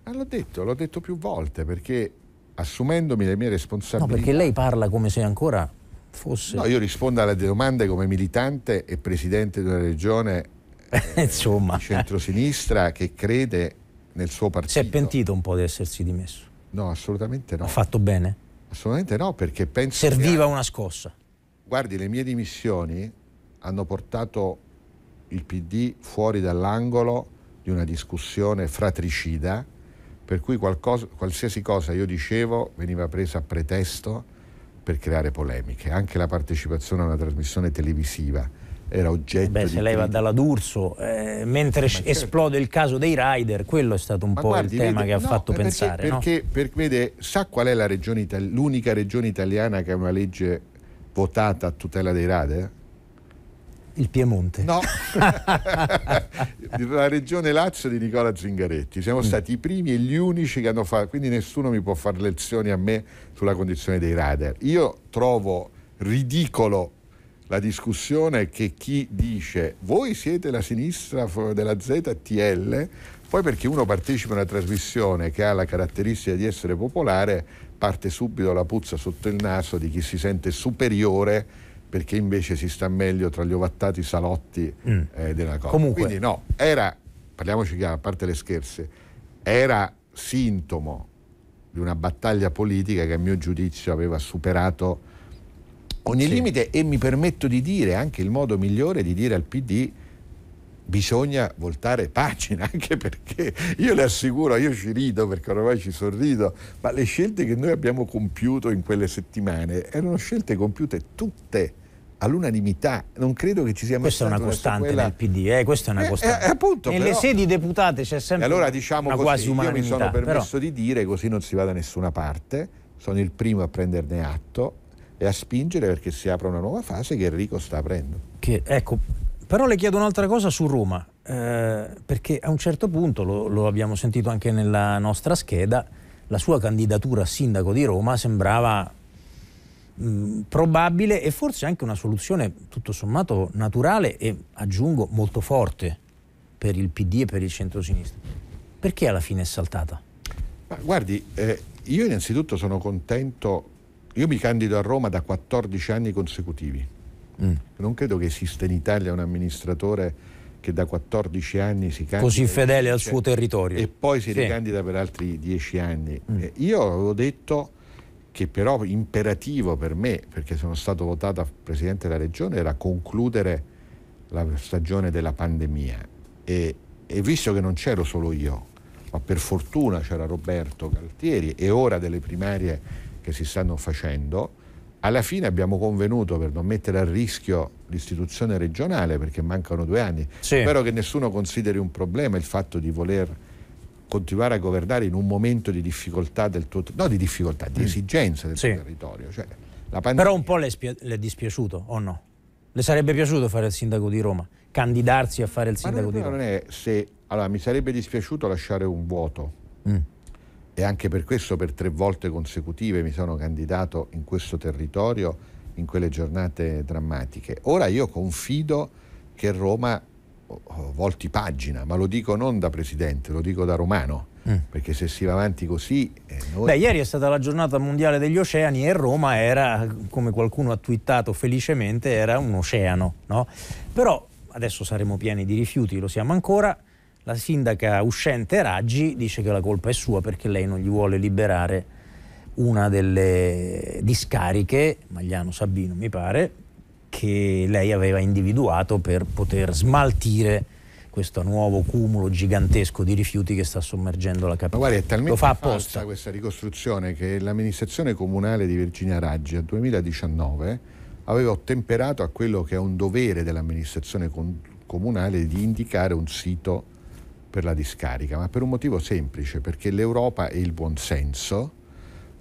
Ma l'ho detto, l'ho detto più volte, perché assumendomi le mie responsabilità... No, perché lei parla come se ancora fosse... No, io rispondo alle domande come militante e presidente di una regione eh, di centrosinistra che crede nel suo partito. Si è pentito un po' di essersi dimesso? No, assolutamente no. Ha fatto bene? Assolutamente no, perché penso... Serviva che... una scossa. Guardi, le mie dimissioni hanno portato il PD fuori dall'angolo di una discussione fratricida, per cui qualcosa, qualsiasi cosa io dicevo veniva presa a pretesto per creare polemiche. Anche la partecipazione a una trasmissione televisiva era oggetto Beh, se lei va dalla D'Urso, eh, mentre certo. esplode il caso dei rider, quello è stato un Ma po' guardi, il tema vede, che no, ha fatto perché, pensare. Perché, no? perché, vede, sa qual è la regione, l'unica regione italiana che ha una legge votata a tutela dei rider? Il Piemonte. No, la regione Lazio di Nicola Zingaretti. Siamo mm. stati i primi e gli unici che hanno fatto, quindi nessuno mi può fare lezioni a me sulla condizione dei radar. Io trovo ridicolo la discussione che chi dice voi siete la sinistra della ZTL, poi perché uno partecipa a una trasmissione che ha la caratteristica di essere popolare, parte subito la puzza sotto il naso di chi si sente superiore perché invece si sta meglio tra gli ovattati salotti mm. eh, della cosa. Comunque. Quindi no, era, parliamoci chiaro, a parte le scherze, era sintomo di una battaglia politica che a mio giudizio aveva superato ogni sì. limite e mi permetto di dire anche il modo migliore di dire al PD bisogna voltare pagina, anche perché io le assicuro, io ci rido perché ormai ci sorrido, ma le scelte che noi abbiamo compiuto in quelle settimane erano scelte compiute tutte all'unanimità. Non credo che ci sia mai Questa è una costante sequela... nel PD, eh? questa è una costante. Eh, eh, appunto, Nelle però... sedi deputate c'è sempre allora, diciamo una così, quasi umanità. Io mi sono permesso però... di dire, così non si va da nessuna parte, sono il primo a prenderne atto e a spingere perché si apre una nuova fase che Enrico sta aprendo. Che, ecco, però le chiedo un'altra cosa su Roma, eh, perché a un certo punto, lo, lo abbiamo sentito anche nella nostra scheda, la sua candidatura a sindaco di Roma sembrava Mm, probabile e forse anche una soluzione tutto sommato naturale e aggiungo molto forte per il PD e per il centrosinistra. Perché alla fine è saltata? Ma guardi, eh, io innanzitutto sono contento, io mi candido a Roma da 14 anni consecutivi. Mm. Non credo che esista in Italia un amministratore che da 14 anni si candida. Così fedele al suo territorio. E poi si sì. ricandida per altri 10 anni. Mm. Eh, io avevo detto che però imperativo per me, perché sono stato votato a Presidente della Regione, era concludere la stagione della pandemia. E, e visto che non c'ero solo io, ma per fortuna c'era Roberto Galtieri e ora delle primarie che si stanno facendo, alla fine abbiamo convenuto per non mettere a rischio l'istituzione regionale perché mancano due anni. Sì. Spero che nessuno consideri un problema il fatto di voler continuare a governare in un momento di difficoltà del tuo no di difficoltà, di mm. esigenza del sì. tuo territorio. Cioè, pandemia... Però un po' le, spia- le è dispiaciuto o no? Le sarebbe piaciuto fare il sindaco di Roma, candidarsi a fare il sindaco di Roma? Non è se allora mi sarebbe dispiaciuto lasciare un vuoto. Mm. E anche per questo per tre volte consecutive mi sono candidato in questo territorio in quelle giornate drammatiche. Ora io confido che Roma volti pagina, ma lo dico non da presidente, lo dico da romano. Mm. Perché se si va avanti così. Eh, noi... Beh, ieri è stata la giornata mondiale degli oceani e Roma era, come qualcuno ha twittato felicemente, era un oceano. No? Però adesso saremo pieni di rifiuti, lo siamo ancora. La sindaca uscente Raggi dice che la colpa è sua perché lei non gli vuole liberare una delle discariche, Magliano Sabino mi pare, che lei aveva individuato per poter smaltire questo nuovo cumulo gigantesco di rifiuti che sta sommergendo la capitale. Ma guarda, è talmente Lo fa apposta. questa ricostruzione che l'amministrazione comunale di Virginia Raggi nel 2019 aveva ottemperato a quello che è un dovere dell'amministrazione comunale di indicare un sito per la discarica, ma per un motivo semplice, perché l'Europa e il buonsenso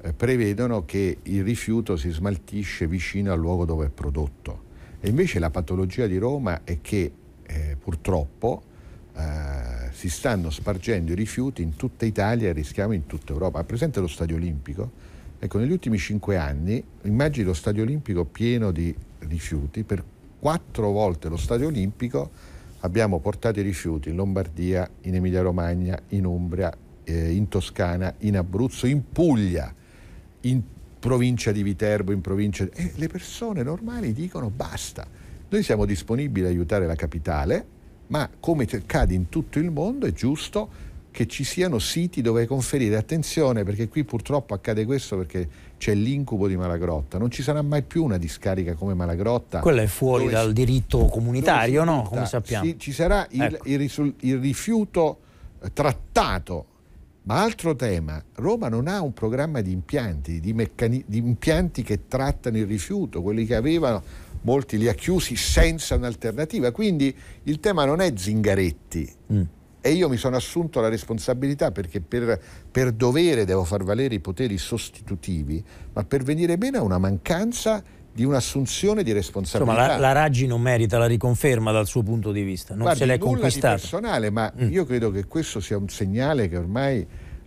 eh, prevedono che il rifiuto si smaltisce vicino al luogo dove è prodotto. E invece la patologia di Roma è che eh, purtroppo eh, si stanno spargendo i rifiuti in tutta Italia e rischiamo in tutta Europa. Ha presente lo Stadio Olimpico? Ecco, negli ultimi cinque anni immagini lo Stadio Olimpico pieno di rifiuti, per quattro volte lo Stadio Olimpico abbiamo portato i rifiuti in Lombardia, in Emilia Romagna, in Umbria, eh, in Toscana, in Abruzzo, in Puglia in provincia di Viterbo, in provincia... E eh, le persone normali dicono basta, noi siamo disponibili ad aiutare la capitale, ma come accade in tutto il mondo è giusto che ci siano siti dove conferire attenzione, perché qui purtroppo accade questo perché c'è l'incubo di Malagrotta, non ci sarà mai più una discarica come Malagrotta. Quella è fuori dal si, diritto comunitario, no? Come sappiamo. Si, ci sarà il, ecco. il, il, il rifiuto eh, trattato ma altro tema, Roma non ha un programma di impianti, di, meccani- di impianti che trattano il rifiuto, quelli che avevano molti li ha chiusi senza un'alternativa, quindi il tema non è Zingaretti. Mm. E io mi sono assunto la responsabilità perché per, per dovere devo far valere i poteri sostitutivi, ma per venire bene a una mancanza di un'assunzione di responsabilità. Insomma, la, la Raggi non merita la riconferma dal suo punto di vista, non Guardi, se l'è conquistata. personale, ma mm. io credo che questo sia un segnale che ormai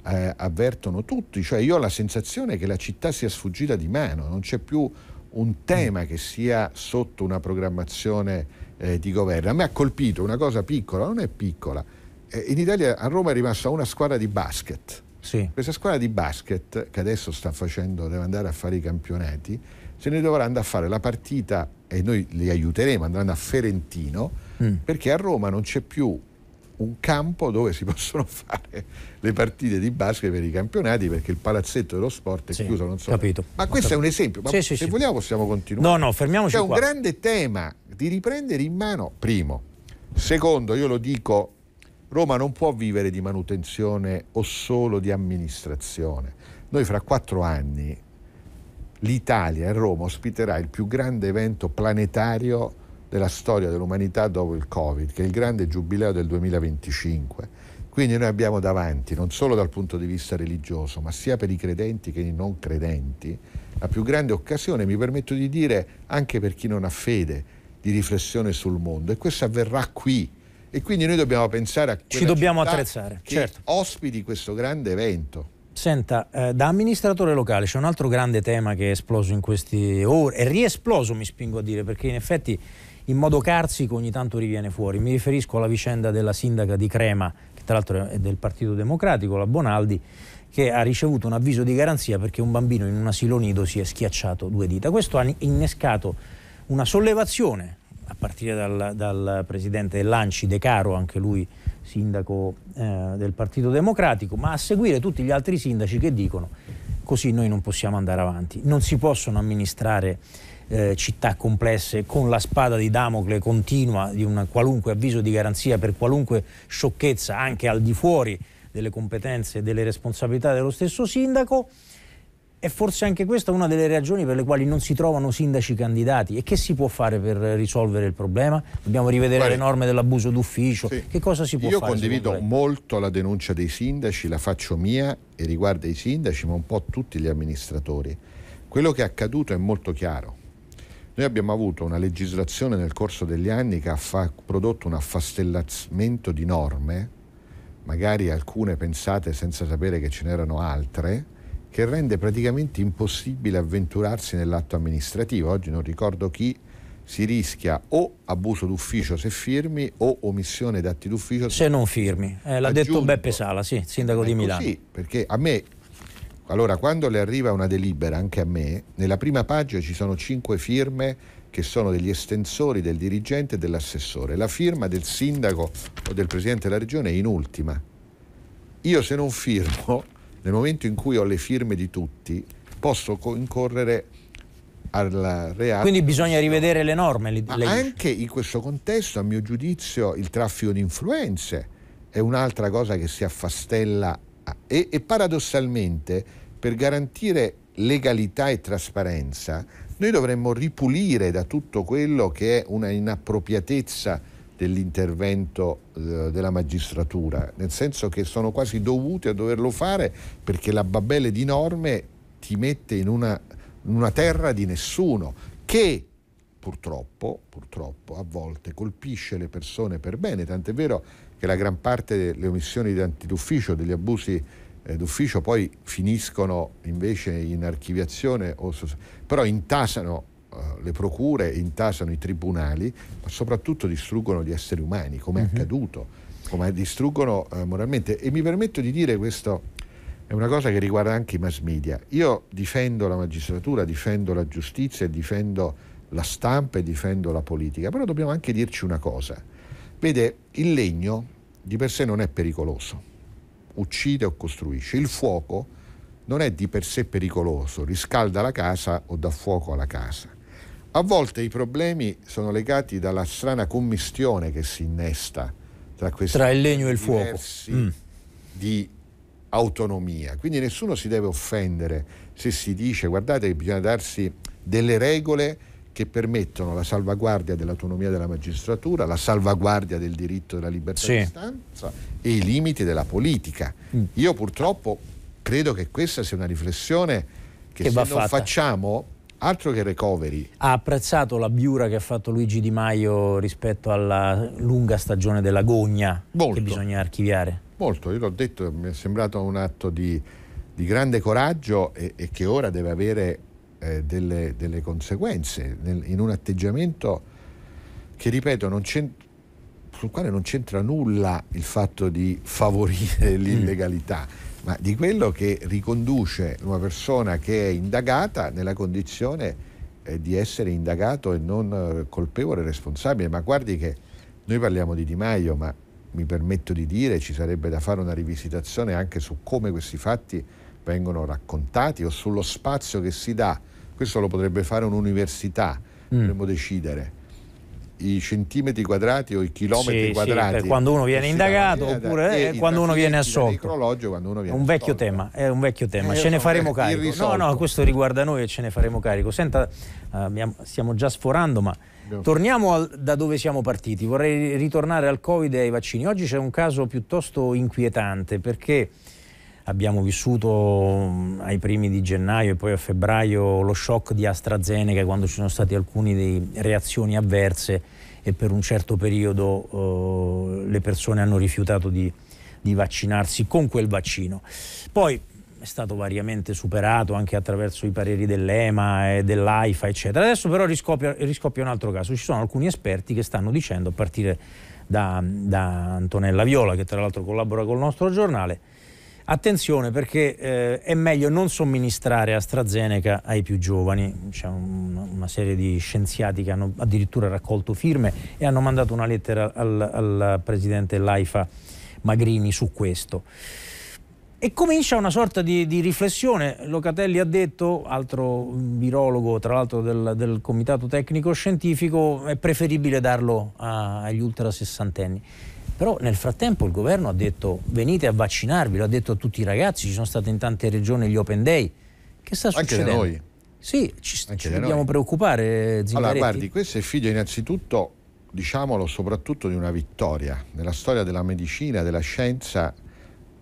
eh, avvertono tutti, cioè io ho la sensazione che la città sia sfuggita di mano, non c'è più un mm. tema che sia sotto una programmazione eh, di governo. A me ha colpito una cosa piccola, non è piccola. Eh, in Italia a Roma è rimasta una squadra di basket. Sì. Questa squadra di basket, che adesso sta facendo, deve andare a fare i campionati, se ne dovrà andare a fare la partita e noi li aiuteremo, andranno a Ferentino, mm. perché a Roma non c'è più un campo dove si possono fare le partite di basket per i campionati perché il palazzetto dello sport è sì, chiuso. Non so. Capito, ma questo capito. è un esempio. Sì, sì, se vogliamo possiamo continuare. No, no, fermiamoci. C'è qua. un grande tema di riprendere in mano, primo. Secondo, io lo dico, Roma non può vivere di manutenzione o solo di amministrazione. Noi fra quattro anni l'Italia a Roma ospiterà il più grande evento planetario della storia dell'umanità dopo il Covid, che è il grande giubileo del 2025. Quindi noi abbiamo davanti, non solo dal punto di vista religioso, ma sia per i credenti che i non credenti, la più grande occasione, mi permetto di dire, anche per chi non ha fede, di riflessione sul mondo. E questo avverrà qui. E quindi noi dobbiamo pensare a... Ci dobbiamo attrezzare. Che certo. ospiti questo grande evento. Senta, eh, da amministratore locale c'è un altro grande tema che è esploso in queste ore, è riesploso mi spingo a dire, perché in effetti in modo carsico ogni tanto riviene fuori. Mi riferisco alla vicenda della sindaca di Crema, che tra l'altro è del Partito Democratico, la Bonaldi, che ha ricevuto un avviso di garanzia perché un bambino in un asilo nido si è schiacciato due dita. Questo ha innescato una sollevazione a partire dal, dal presidente dell'Anci, De Caro, anche lui sindaco eh, del Partito Democratico, ma a seguire tutti gli altri sindaci che dicono così noi non possiamo andare avanti, non si possono amministrare eh, città complesse con la spada di Damocle continua di un qualunque avviso di garanzia per qualunque sciocchezza anche al di fuori delle competenze e delle responsabilità dello stesso sindaco è forse anche questa una delle ragioni per le quali non si trovano sindaci candidati. E che si può fare per risolvere il problema? Dobbiamo rivedere Guarda, le norme dell'abuso d'ufficio. Sì. Che cosa si può Io fare? Io condivido molto la denuncia dei sindaci, la faccio mia e riguarda i sindaci, ma un po' tutti gli amministratori. Quello che è accaduto è molto chiaro. Noi abbiamo avuto una legislazione nel corso degli anni che ha fa- prodotto un affastellamento di norme, magari alcune pensate senza sapere che ce n'erano altre, che rende praticamente impossibile avventurarsi nell'atto amministrativo. Oggi non ricordo chi si rischia o abuso d'ufficio se firmi o omissione d'atti d'ufficio se, se non firmi. Eh, l'ha aggiunto. detto Beppe Sala, sì, sindaco eh, di ecco, Milano. Sì, perché a me, allora quando le arriva una delibera, anche a me, nella prima pagina ci sono cinque firme che sono degli estensori del dirigente e dell'assessore. La firma del sindaco o del presidente della regione è in ultima. Io se non firmo nel momento in cui ho le firme di tutti, posso concorrere al reato. Quindi bisogna rivedere le norme. Le, le... anche in questo contesto, a mio giudizio, il traffico di influenze è un'altra cosa che si affastella a... e, e paradossalmente per garantire legalità e trasparenza noi dovremmo ripulire da tutto quello che è una inappropriatezza dell'intervento eh, della magistratura, nel senso che sono quasi dovute a doverlo fare perché la babele di norme ti mette in una, in una terra di nessuno che purtroppo, purtroppo a volte colpisce le persone per bene, tant'è vero che la gran parte delle omissioni d'ufficio, degli abusi eh, d'ufficio poi finiscono invece in archiviazione, però intasano eh, le procure, intasano i tribunali, ma soprattutto distruggono gli esseri umani, come è uh-huh. accaduto, come distruggono eh, moralmente. E mi permetto di dire questo, è una cosa che riguarda anche i mass media. Io difendo la magistratura, difendo la giustizia, difendo la stampa e difendo la politica, però dobbiamo anche dirci una cosa. Vede, il legno di per sé non è pericoloso, uccide o costruisce. Il fuoco non è di per sé pericoloso, riscalda la casa o dà fuoco alla casa a volte i problemi sono legati dalla strana commistione che si innesta tra questi tra il legno e il fuoco mm. di autonomia. Quindi nessuno si deve offendere se si dice guardate che bisogna darsi delle regole che permettono la salvaguardia dell'autonomia della magistratura, la salvaguardia del diritto della libertà sì. di stanza e i limiti della politica. Mm. Io purtroppo credo che questa sia una riflessione che, che se non facciamo altro che recovery. Ha apprezzato la biura che ha fatto Luigi Di Maio rispetto alla lunga stagione della gogna Molto. che bisogna archiviare. Molto, io l'ho detto, mi è sembrato un atto di, di grande coraggio e, e, che ora deve avere eh, delle, delle, conseguenze nel, in un atteggiamento che, ripeto, non c'entra sul quale non c'entra nulla il fatto di favorire mm. l'illegalità. Mm ma di quello che riconduce una persona che è indagata nella condizione eh, di essere indagato e non eh, colpevole e responsabile. Ma guardi che noi parliamo di Di Maio, ma mi permetto di dire ci sarebbe da fare una rivisitazione anche su come questi fatti vengono raccontati o sullo spazio che si dà. Questo lo potrebbe fare un'università, mm. dovremmo decidere i centimetri quadrati o i chilometri sì, quadrati. Sì, quando uno viene indagato oppure eh, eh quando uno viene assolto. Quando uno viene un vecchio assolto. tema, è un vecchio tema, eh, ce ne faremo carico. Irrisolto. No, no, questo riguarda noi e ce ne faremo carico. Senta, eh, abbiamo, stiamo già sforando, ma torniamo al, da dove siamo partiti. Vorrei ritornare al Covid e ai vaccini. Oggi c'è un caso piuttosto inquietante perché abbiamo vissuto mm, ai primi di gennaio e poi a febbraio lo shock di AstraZeneca quando ci sono state alcune reazioni avverse e per un certo periodo eh, le persone hanno rifiutato di, di vaccinarsi con quel vaccino. Poi è stato variamente superato anche attraverso i pareri dell'EMA e dell'AIFA, eccetera. Adesso però riscoppia, riscoppia un altro caso. Ci sono alcuni esperti che stanno dicendo, a partire da, da Antonella Viola, che tra l'altro collabora col nostro giornale, Attenzione perché eh, è meglio non somministrare AstraZeneca ai più giovani. C'è un, una serie di scienziati che hanno addirittura raccolto firme e hanno mandato una lettera al, al presidente Laifa Magrini su questo. E comincia una sorta di, di, riflessione. Locatelli ha detto, altro virologo tra l'altro del, del comitato tecnico scientifico, è preferibile darlo a, agli ultra sessantenni. Però nel frattempo il governo ha detto venite a vaccinarvi, lo ha detto a tutti i ragazzi, ci sono state in tante regioni gli open day. Che sta succedendo? Anche noi. Sì, ci, ci dobbiamo noi. preoccupare, Zingaretti. Allora, guardi, questo è figlio innanzitutto, diciamolo, soprattutto di una vittoria. Nella storia della medicina, della scienza,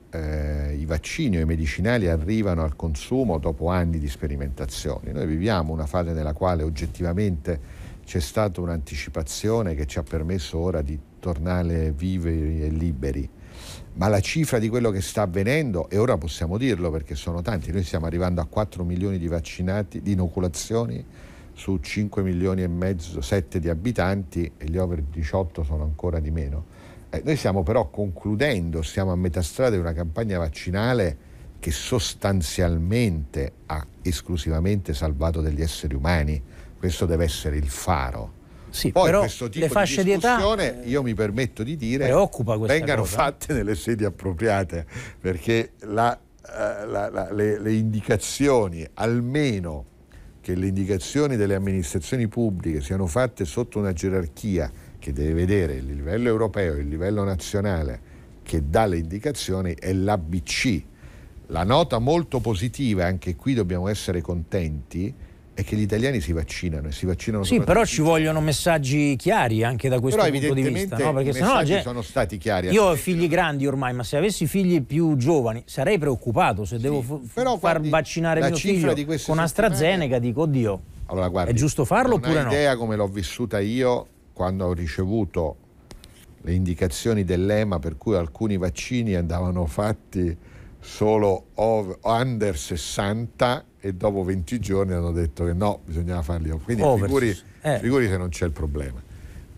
eh, i vaccini o i medicinali arrivano al consumo dopo anni di sperimentazioni. Noi viviamo una fase nella quale oggettivamente c'è stata un'anticipazione che ci ha permesso ora di tornare vivi e liberi. Ma la cifra di quello che sta avvenendo, e ora possiamo dirlo perché sono tanti, noi stiamo arrivando a 4 milioni di vaccinati, di inoculazioni su 5 milioni e mezzo, 7 di abitanti e gli over 18 sono ancora di meno. Eh, noi stiamo però concludendo, siamo a metà strada di una campagna vaccinale che sostanzialmente ha esclusivamente salvato degli esseri umani. Questo deve essere il faro. Sì, Poi però questo tipo le fasce di, di età, io mi permetto di dire, vengano cosa. fatte nelle sedi appropriate, perché la, eh, la, la, le, le indicazioni, almeno che le indicazioni delle amministrazioni pubbliche siano fatte sotto una gerarchia che deve vedere il livello europeo e il livello nazionale che dà le indicazioni è l'ABC. La nota molto positiva, anche qui dobbiamo essere contenti, è che gli italiani si vaccinano e si vaccinano Sì, però ci vogliono messaggi chiari anche da questo però punto di vista, no? perché se no sono stati chiari. Io ho figli grandi ormai, ma se avessi figli più giovani sarei preoccupato se sì, devo f- far guardi, vaccinare mio figlio con AstraZeneca, è... dico oddio. Allora, guardi, è giusto farlo oppure no? L'idea come l'ho vissuta io quando ho ricevuto le indicazioni dell'EMA per cui alcuni vaccini andavano fatti solo over, under 60 e dopo 20 giorni hanno detto che no, bisognava farli off. Quindi oh, figuri, eh. figuri se non c'è il problema.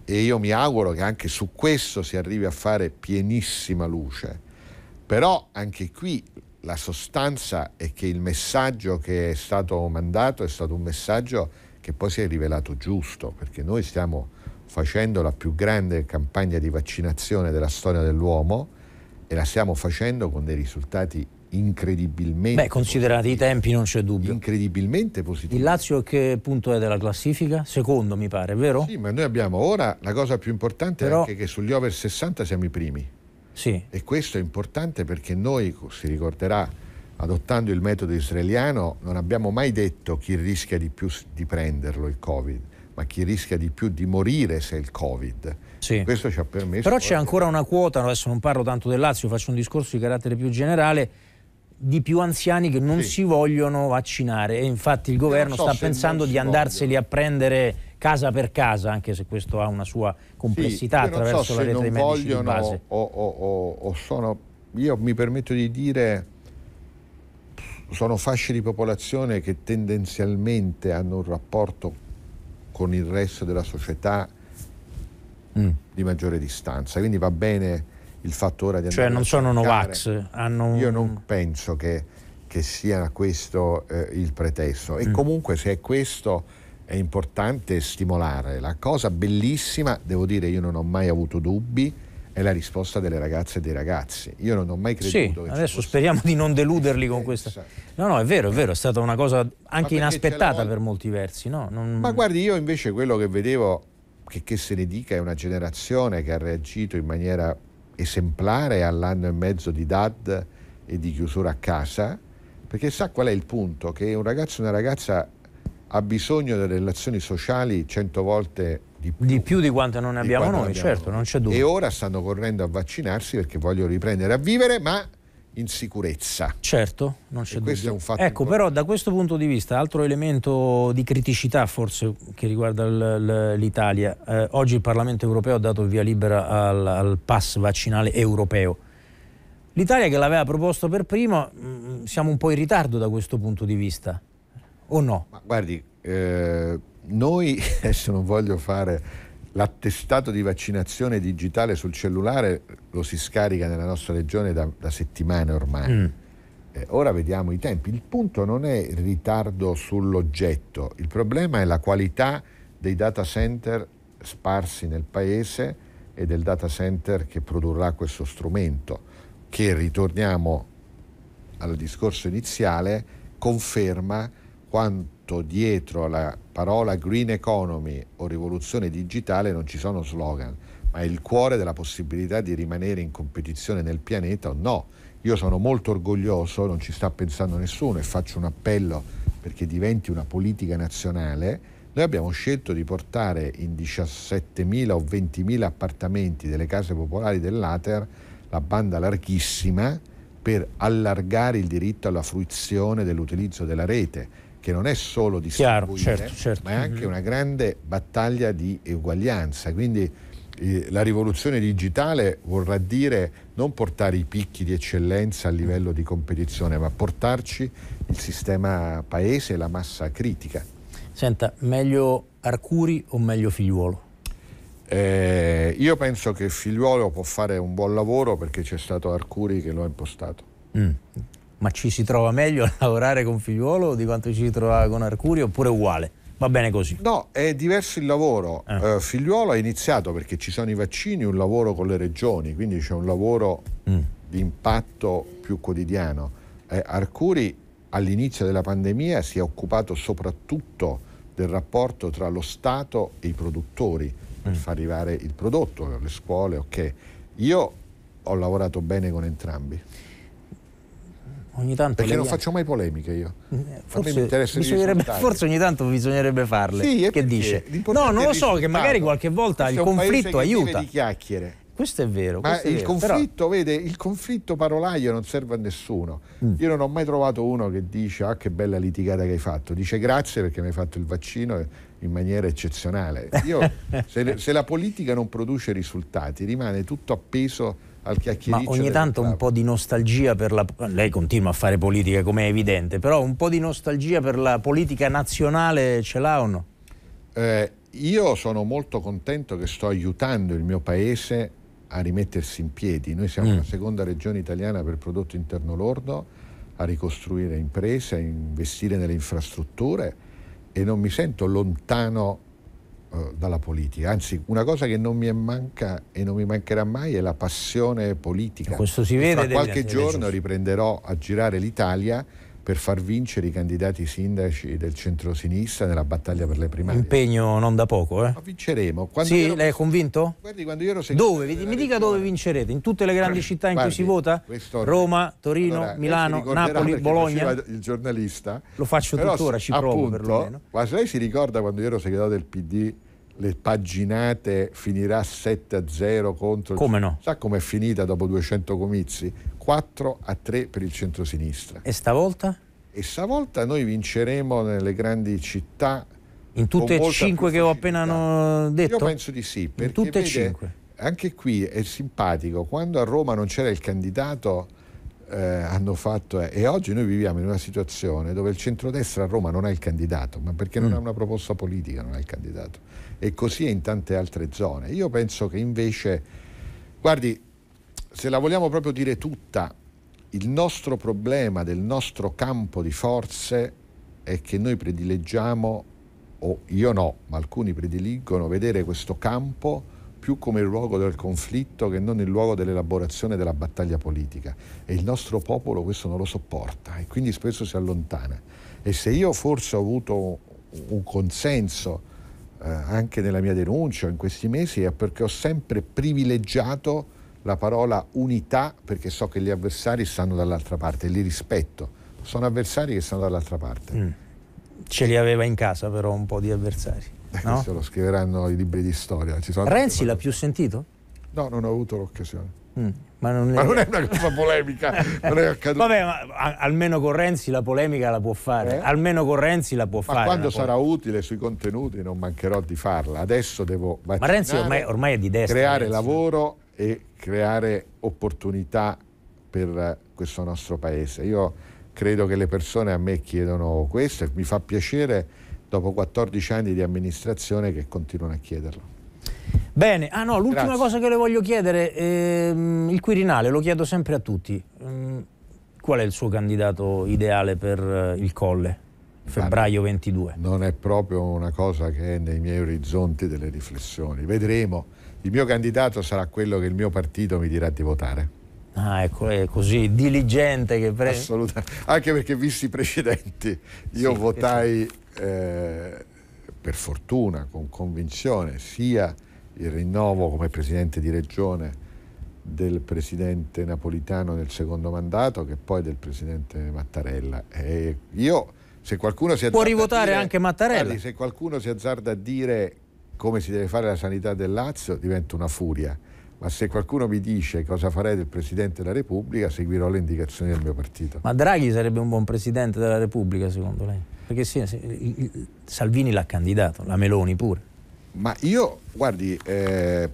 E io mi auguro che anche su questo si arrivi a fare pienissima luce. Però anche qui la sostanza è che il messaggio che è stato mandato è stato un messaggio che poi si è rivelato giusto, perché noi stiamo facendo la più grande campagna di vaccinazione della storia dell'uomo e la stiamo facendo con dei risultati incredibilmente. Beh, considerati positivo. i tempi, non c'è dubbio. Incredibilmente positivi. Il Lazio che punto è della classifica? Secondo, mi pare, vero? Sì, ma noi abbiamo ora la cosa più importante Però... è anche che sugli over 60 siamo i primi. Sì. E questo è importante perché noi, si ricorderà, adottando il metodo israeliano, non abbiamo mai detto chi rischia di più di prenderlo il Covid, ma chi rischia di più di morire se il Covid. Sì. Questo ci ha permesso. Però c'è ancora una quota, adesso non parlo tanto del Lazio, faccio un discorso di carattere più generale di più anziani che non sì. si vogliono vaccinare e infatti il governo so sta pensando di andarseli vogliono. a prendere casa per casa, anche se questo ha una sua complessità sì, attraverso so la rete dei medici di base. O, o, o sono, io mi permetto di dire, sono fasce di popolazione che tendenzialmente hanno un rapporto con il resto della società mm. di maggiore distanza, quindi va bene il fatto ora di cioè, andare Cioè non sono Novax, hanno... Io non penso che, che sia questo eh, il pretesto. E mm. comunque se è questo è importante stimolare. La cosa bellissima, devo dire, io non ho mai avuto dubbi, è la risposta delle ragazze e dei ragazzi. Io non ho mai creduto. Sì, adesso fosse... speriamo di non deluderli con eh, questa. Esatto. No, no, è vero, è vero, è stata una cosa anche inaspettata per molti versi. No? Non... Ma guardi, io invece quello che vedevo, che, che se ne dica, è una generazione che ha reagito in maniera esemplare all'anno e mezzo di DAD e di chiusura a casa, perché sa qual è il punto, che un ragazzo e una ragazza ha bisogno delle relazioni sociali cento volte di più di, più di quanto non ne abbiamo noi, abbiamo certo, noi. non certo, c'è dubbio. E ora stanno correndo a vaccinarsi perché vogliono riprendere a vivere, ma in sicurezza. Certo, non c'è e dubbio. è un fatto ecco, però da questo punto di vista, altro elemento di criticità forse che riguarda l'Italia, eh, oggi il Parlamento europeo ha dato il via libera al, al pass vaccinale europeo. L'Italia che l'aveva proposto per prima, mm, siamo un po' in ritardo da questo punto di vista, o no? Ma guardi, eh, noi adesso non voglio fare L'attestato di vaccinazione digitale sul cellulare lo si scarica nella nostra regione da, da settimane ormai. Mm. Eh, ora vediamo i tempi. Il punto non è il ritardo sull'oggetto, il problema è la qualità dei data center sparsi nel paese e del data center che produrrà questo strumento, che ritorniamo al discorso iniziale, conferma quanto tanto dietro la parola green economy o rivoluzione digitale non ci sono slogan, ma è il cuore della possibilità di rimanere in competizione nel pianeta o no. Io sono molto orgoglioso, non ci sta pensando nessuno e faccio un appello perché diventi una politica nazionale. Noi abbiamo scelto di portare in 17.000 o 20.000 appartamenti delle case popolari dell'Ater la banda larghissima per allargare il diritto alla fruizione dell'utilizzo della rete che non è solo distribuire, Chiaro, certo, certo. ma è anche mm-hmm. una grande battaglia di uguaglianza. Quindi eh, la rivoluzione digitale vorrà dire non portare i picchi di eccellenza a livello di competizione, ma portarci il sistema paese, e la massa critica. Senta, meglio Arcuri o meglio Figliuolo? Eh, io penso che Figliuolo può fare un buon lavoro perché c'è stato Arcuri che lo ha impostato. Mm ma ci si trova meglio a lavorare con Figliuolo di quanto ci si trova con Arcuri oppure uguale? Va bene così? No, è diverso il lavoro. Ah. Eh. Uh, Figliuolo ha iniziato perché ci sono i vaccini, un lavoro con le regioni, quindi c'è un lavoro mm. di impatto più quotidiano. Eh, Arcuri all'inizio della pandemia si è occupato soprattutto del rapporto tra lo Stato e i produttori per mm. far arrivare il prodotto, le scuole, ok. Io ho lavorato bene con entrambi. Ogni tanto Perché non faccio mai polemiche io. Mm, forse, forse ogni tanto bisognerebbe farle. Sì, che dice? No, non lo so, che magari qualche volta Questo il conflitto aiuta. Di chiacchiere. Questo è vero. Ma è il, vero, conflitto, però... vede, il conflitto parolaio non serve a nessuno. Mm. Io non ho mai trovato uno che dice ah che bella litigata che hai fatto. Dice grazie perché mi hai fatto il vaccino in maniera eccezionale. Io, se, se la politica non produce risultati rimane tutto appeso al chiacchiericcio. Ma ogni tanto un po' di nostalgia per la... Lei continua a fare politica come è evidente, però un po' di nostalgia per la politica nazionale ce l'ha o no? Eh, io sono molto contento che sto aiutando il mio paese a rimettersi in piedi. Noi siamo mm. la seconda regione italiana per prodotto interno lordo, a ricostruire imprese, a investire nelle infrastrutture e non mi sento lontano eh, dalla politica. Anzi, una cosa che non mi manca e non mi mancherà mai è la passione politica. Questo si vede. Tra qualche giorno riprenderò a girare l'Italia per far vincere i candidati sindaci del centrosinistra nella battaglia per le primarie. Impegno non da poco, eh? Ma vinceremo. Quando sì, lei è convinto? Guardi, quando io ero Dove? Mi dica regione... dove vincerete, in tutte le grandi città in Guardi, cui si vota? Roma, Torino, allora, Milano, Napoli, Bologna. Il giornalista. Lo faccio Però, tuttora, ci appunto, provo perlomeno. Ma se lei si ricorda quando io ero segretario del PD le paginate finirà 7 0 contro come no? sa com'è finita dopo 200 comizi 4 a 3 per il centrosinistra. E stavolta? E stavolta noi vinceremo nelle grandi città. In tutte e cinque che ho appena detto? Io penso di sì. In tutte e cinque. Anche qui è simpatico, quando a Roma non c'era il candidato eh, hanno fatto... Eh, e oggi noi viviamo in una situazione dove il centrodestra a Roma non ha il candidato, ma perché non mm. ha una proposta politica, non ha il candidato. E così è in tante altre zone. Io penso che invece... Guardi, se la vogliamo proprio dire tutta, il nostro problema del nostro campo di forze è che noi predileggiamo, o io no, ma alcuni prediligono, vedere questo campo più come il luogo del conflitto che non il luogo dell'elaborazione della battaglia politica. E il nostro popolo questo non lo sopporta e quindi spesso si allontana. E se io forse ho avuto un consenso eh, anche nella mia denuncia in questi mesi è perché ho sempre privilegiato la parola unità perché so che gli avversari stanno dall'altra parte, li rispetto. Sono avversari che stanno dall'altra parte. Mm. Ce li aveva in casa però un po' di avversari. Eh, no? Questo lo scriveranno i libri di storia. Renzi l'ha più sentito? No, non ho avuto l'occasione. Mm. Ma, non è... ma, non è... una cosa polemica, non è accaduto. Vabbè, ma almeno con Renzi la polemica la può fare. Eh? Almeno con Renzi la può ma fare. Ma quando sarà polemica. utile sui contenuti non mancherò di farla. Adesso devo vaccinare, Ma Renzi ormai, ormai è di destra. Creare Renzi. lavoro e creare opportunità per questo nostro paese. Io credo che le persone a me chiedono questo e mi fa piacere dopo 14 anni di amministrazione che continuano a chiederlo. Bene, ah no, l'ultima Grazie. cosa che le voglio chiedere, ehm, il Quirinale, lo chiedo sempre a tutti, ehm, qual è il suo candidato ideale per eh, il Colle? febbraio 22. Non è proprio una cosa che è nei miei orizzonti delle riflessioni. Vedremo. Il mio candidato sarà quello che il mio partito mi dirà di votare. Ah, ecco, è così diligente che prende. Assolutamente. Anche perché visti i precedenti, io sì, votai esatto. eh, per fortuna, con convinzione, sia il rinnovo come presidente di regione del presidente napolitano nel secondo mandato che poi del presidente Mattarella. E io se qualcuno si può rivotare dire, anche Mattarella. Guardi, se qualcuno si azzarda a dire come si deve fare la sanità del Lazio, divento una furia. Ma se qualcuno mi dice cosa farei del Presidente della Repubblica, seguirò le indicazioni del mio partito. Ma Draghi sarebbe un buon Presidente della Repubblica, secondo lei? Perché sì, Salvini l'ha candidato, la Meloni pure. Ma io, guardi, eh,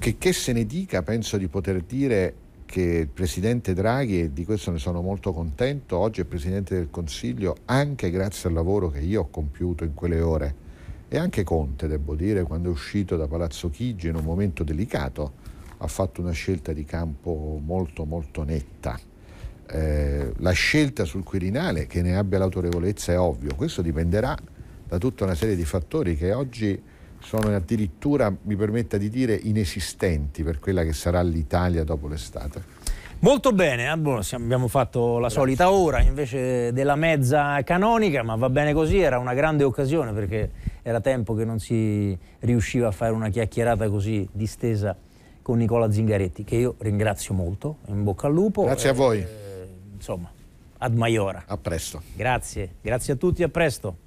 che, che se ne dica, penso di poter dire che il presidente Draghi, e di questo ne sono molto contento, oggi è presidente del Consiglio anche grazie al lavoro che io ho compiuto in quelle ore e anche Conte, devo dire, quando è uscito da Palazzo Chigi in un momento delicato, ha fatto una scelta di campo molto molto netta. Eh, la scelta sul Quirinale, che ne abbia l'autorevolezza, è ovvio, questo dipenderà da tutta una serie di fattori che oggi sono addirittura, mi permetta di dire, inesistenti per quella che sarà l'Italia dopo l'estate. Molto bene, eh, boh, abbiamo fatto la solita ora invece della mezza canonica, ma va bene così, era una grande occasione perché era tempo che non si riusciva a fare una chiacchierata così distesa con Nicola Zingaretti, che io ringrazio molto, in bocca al lupo. Grazie e, a voi. Eh, insomma, ad maiora. A presto. Grazie, grazie a tutti, a presto.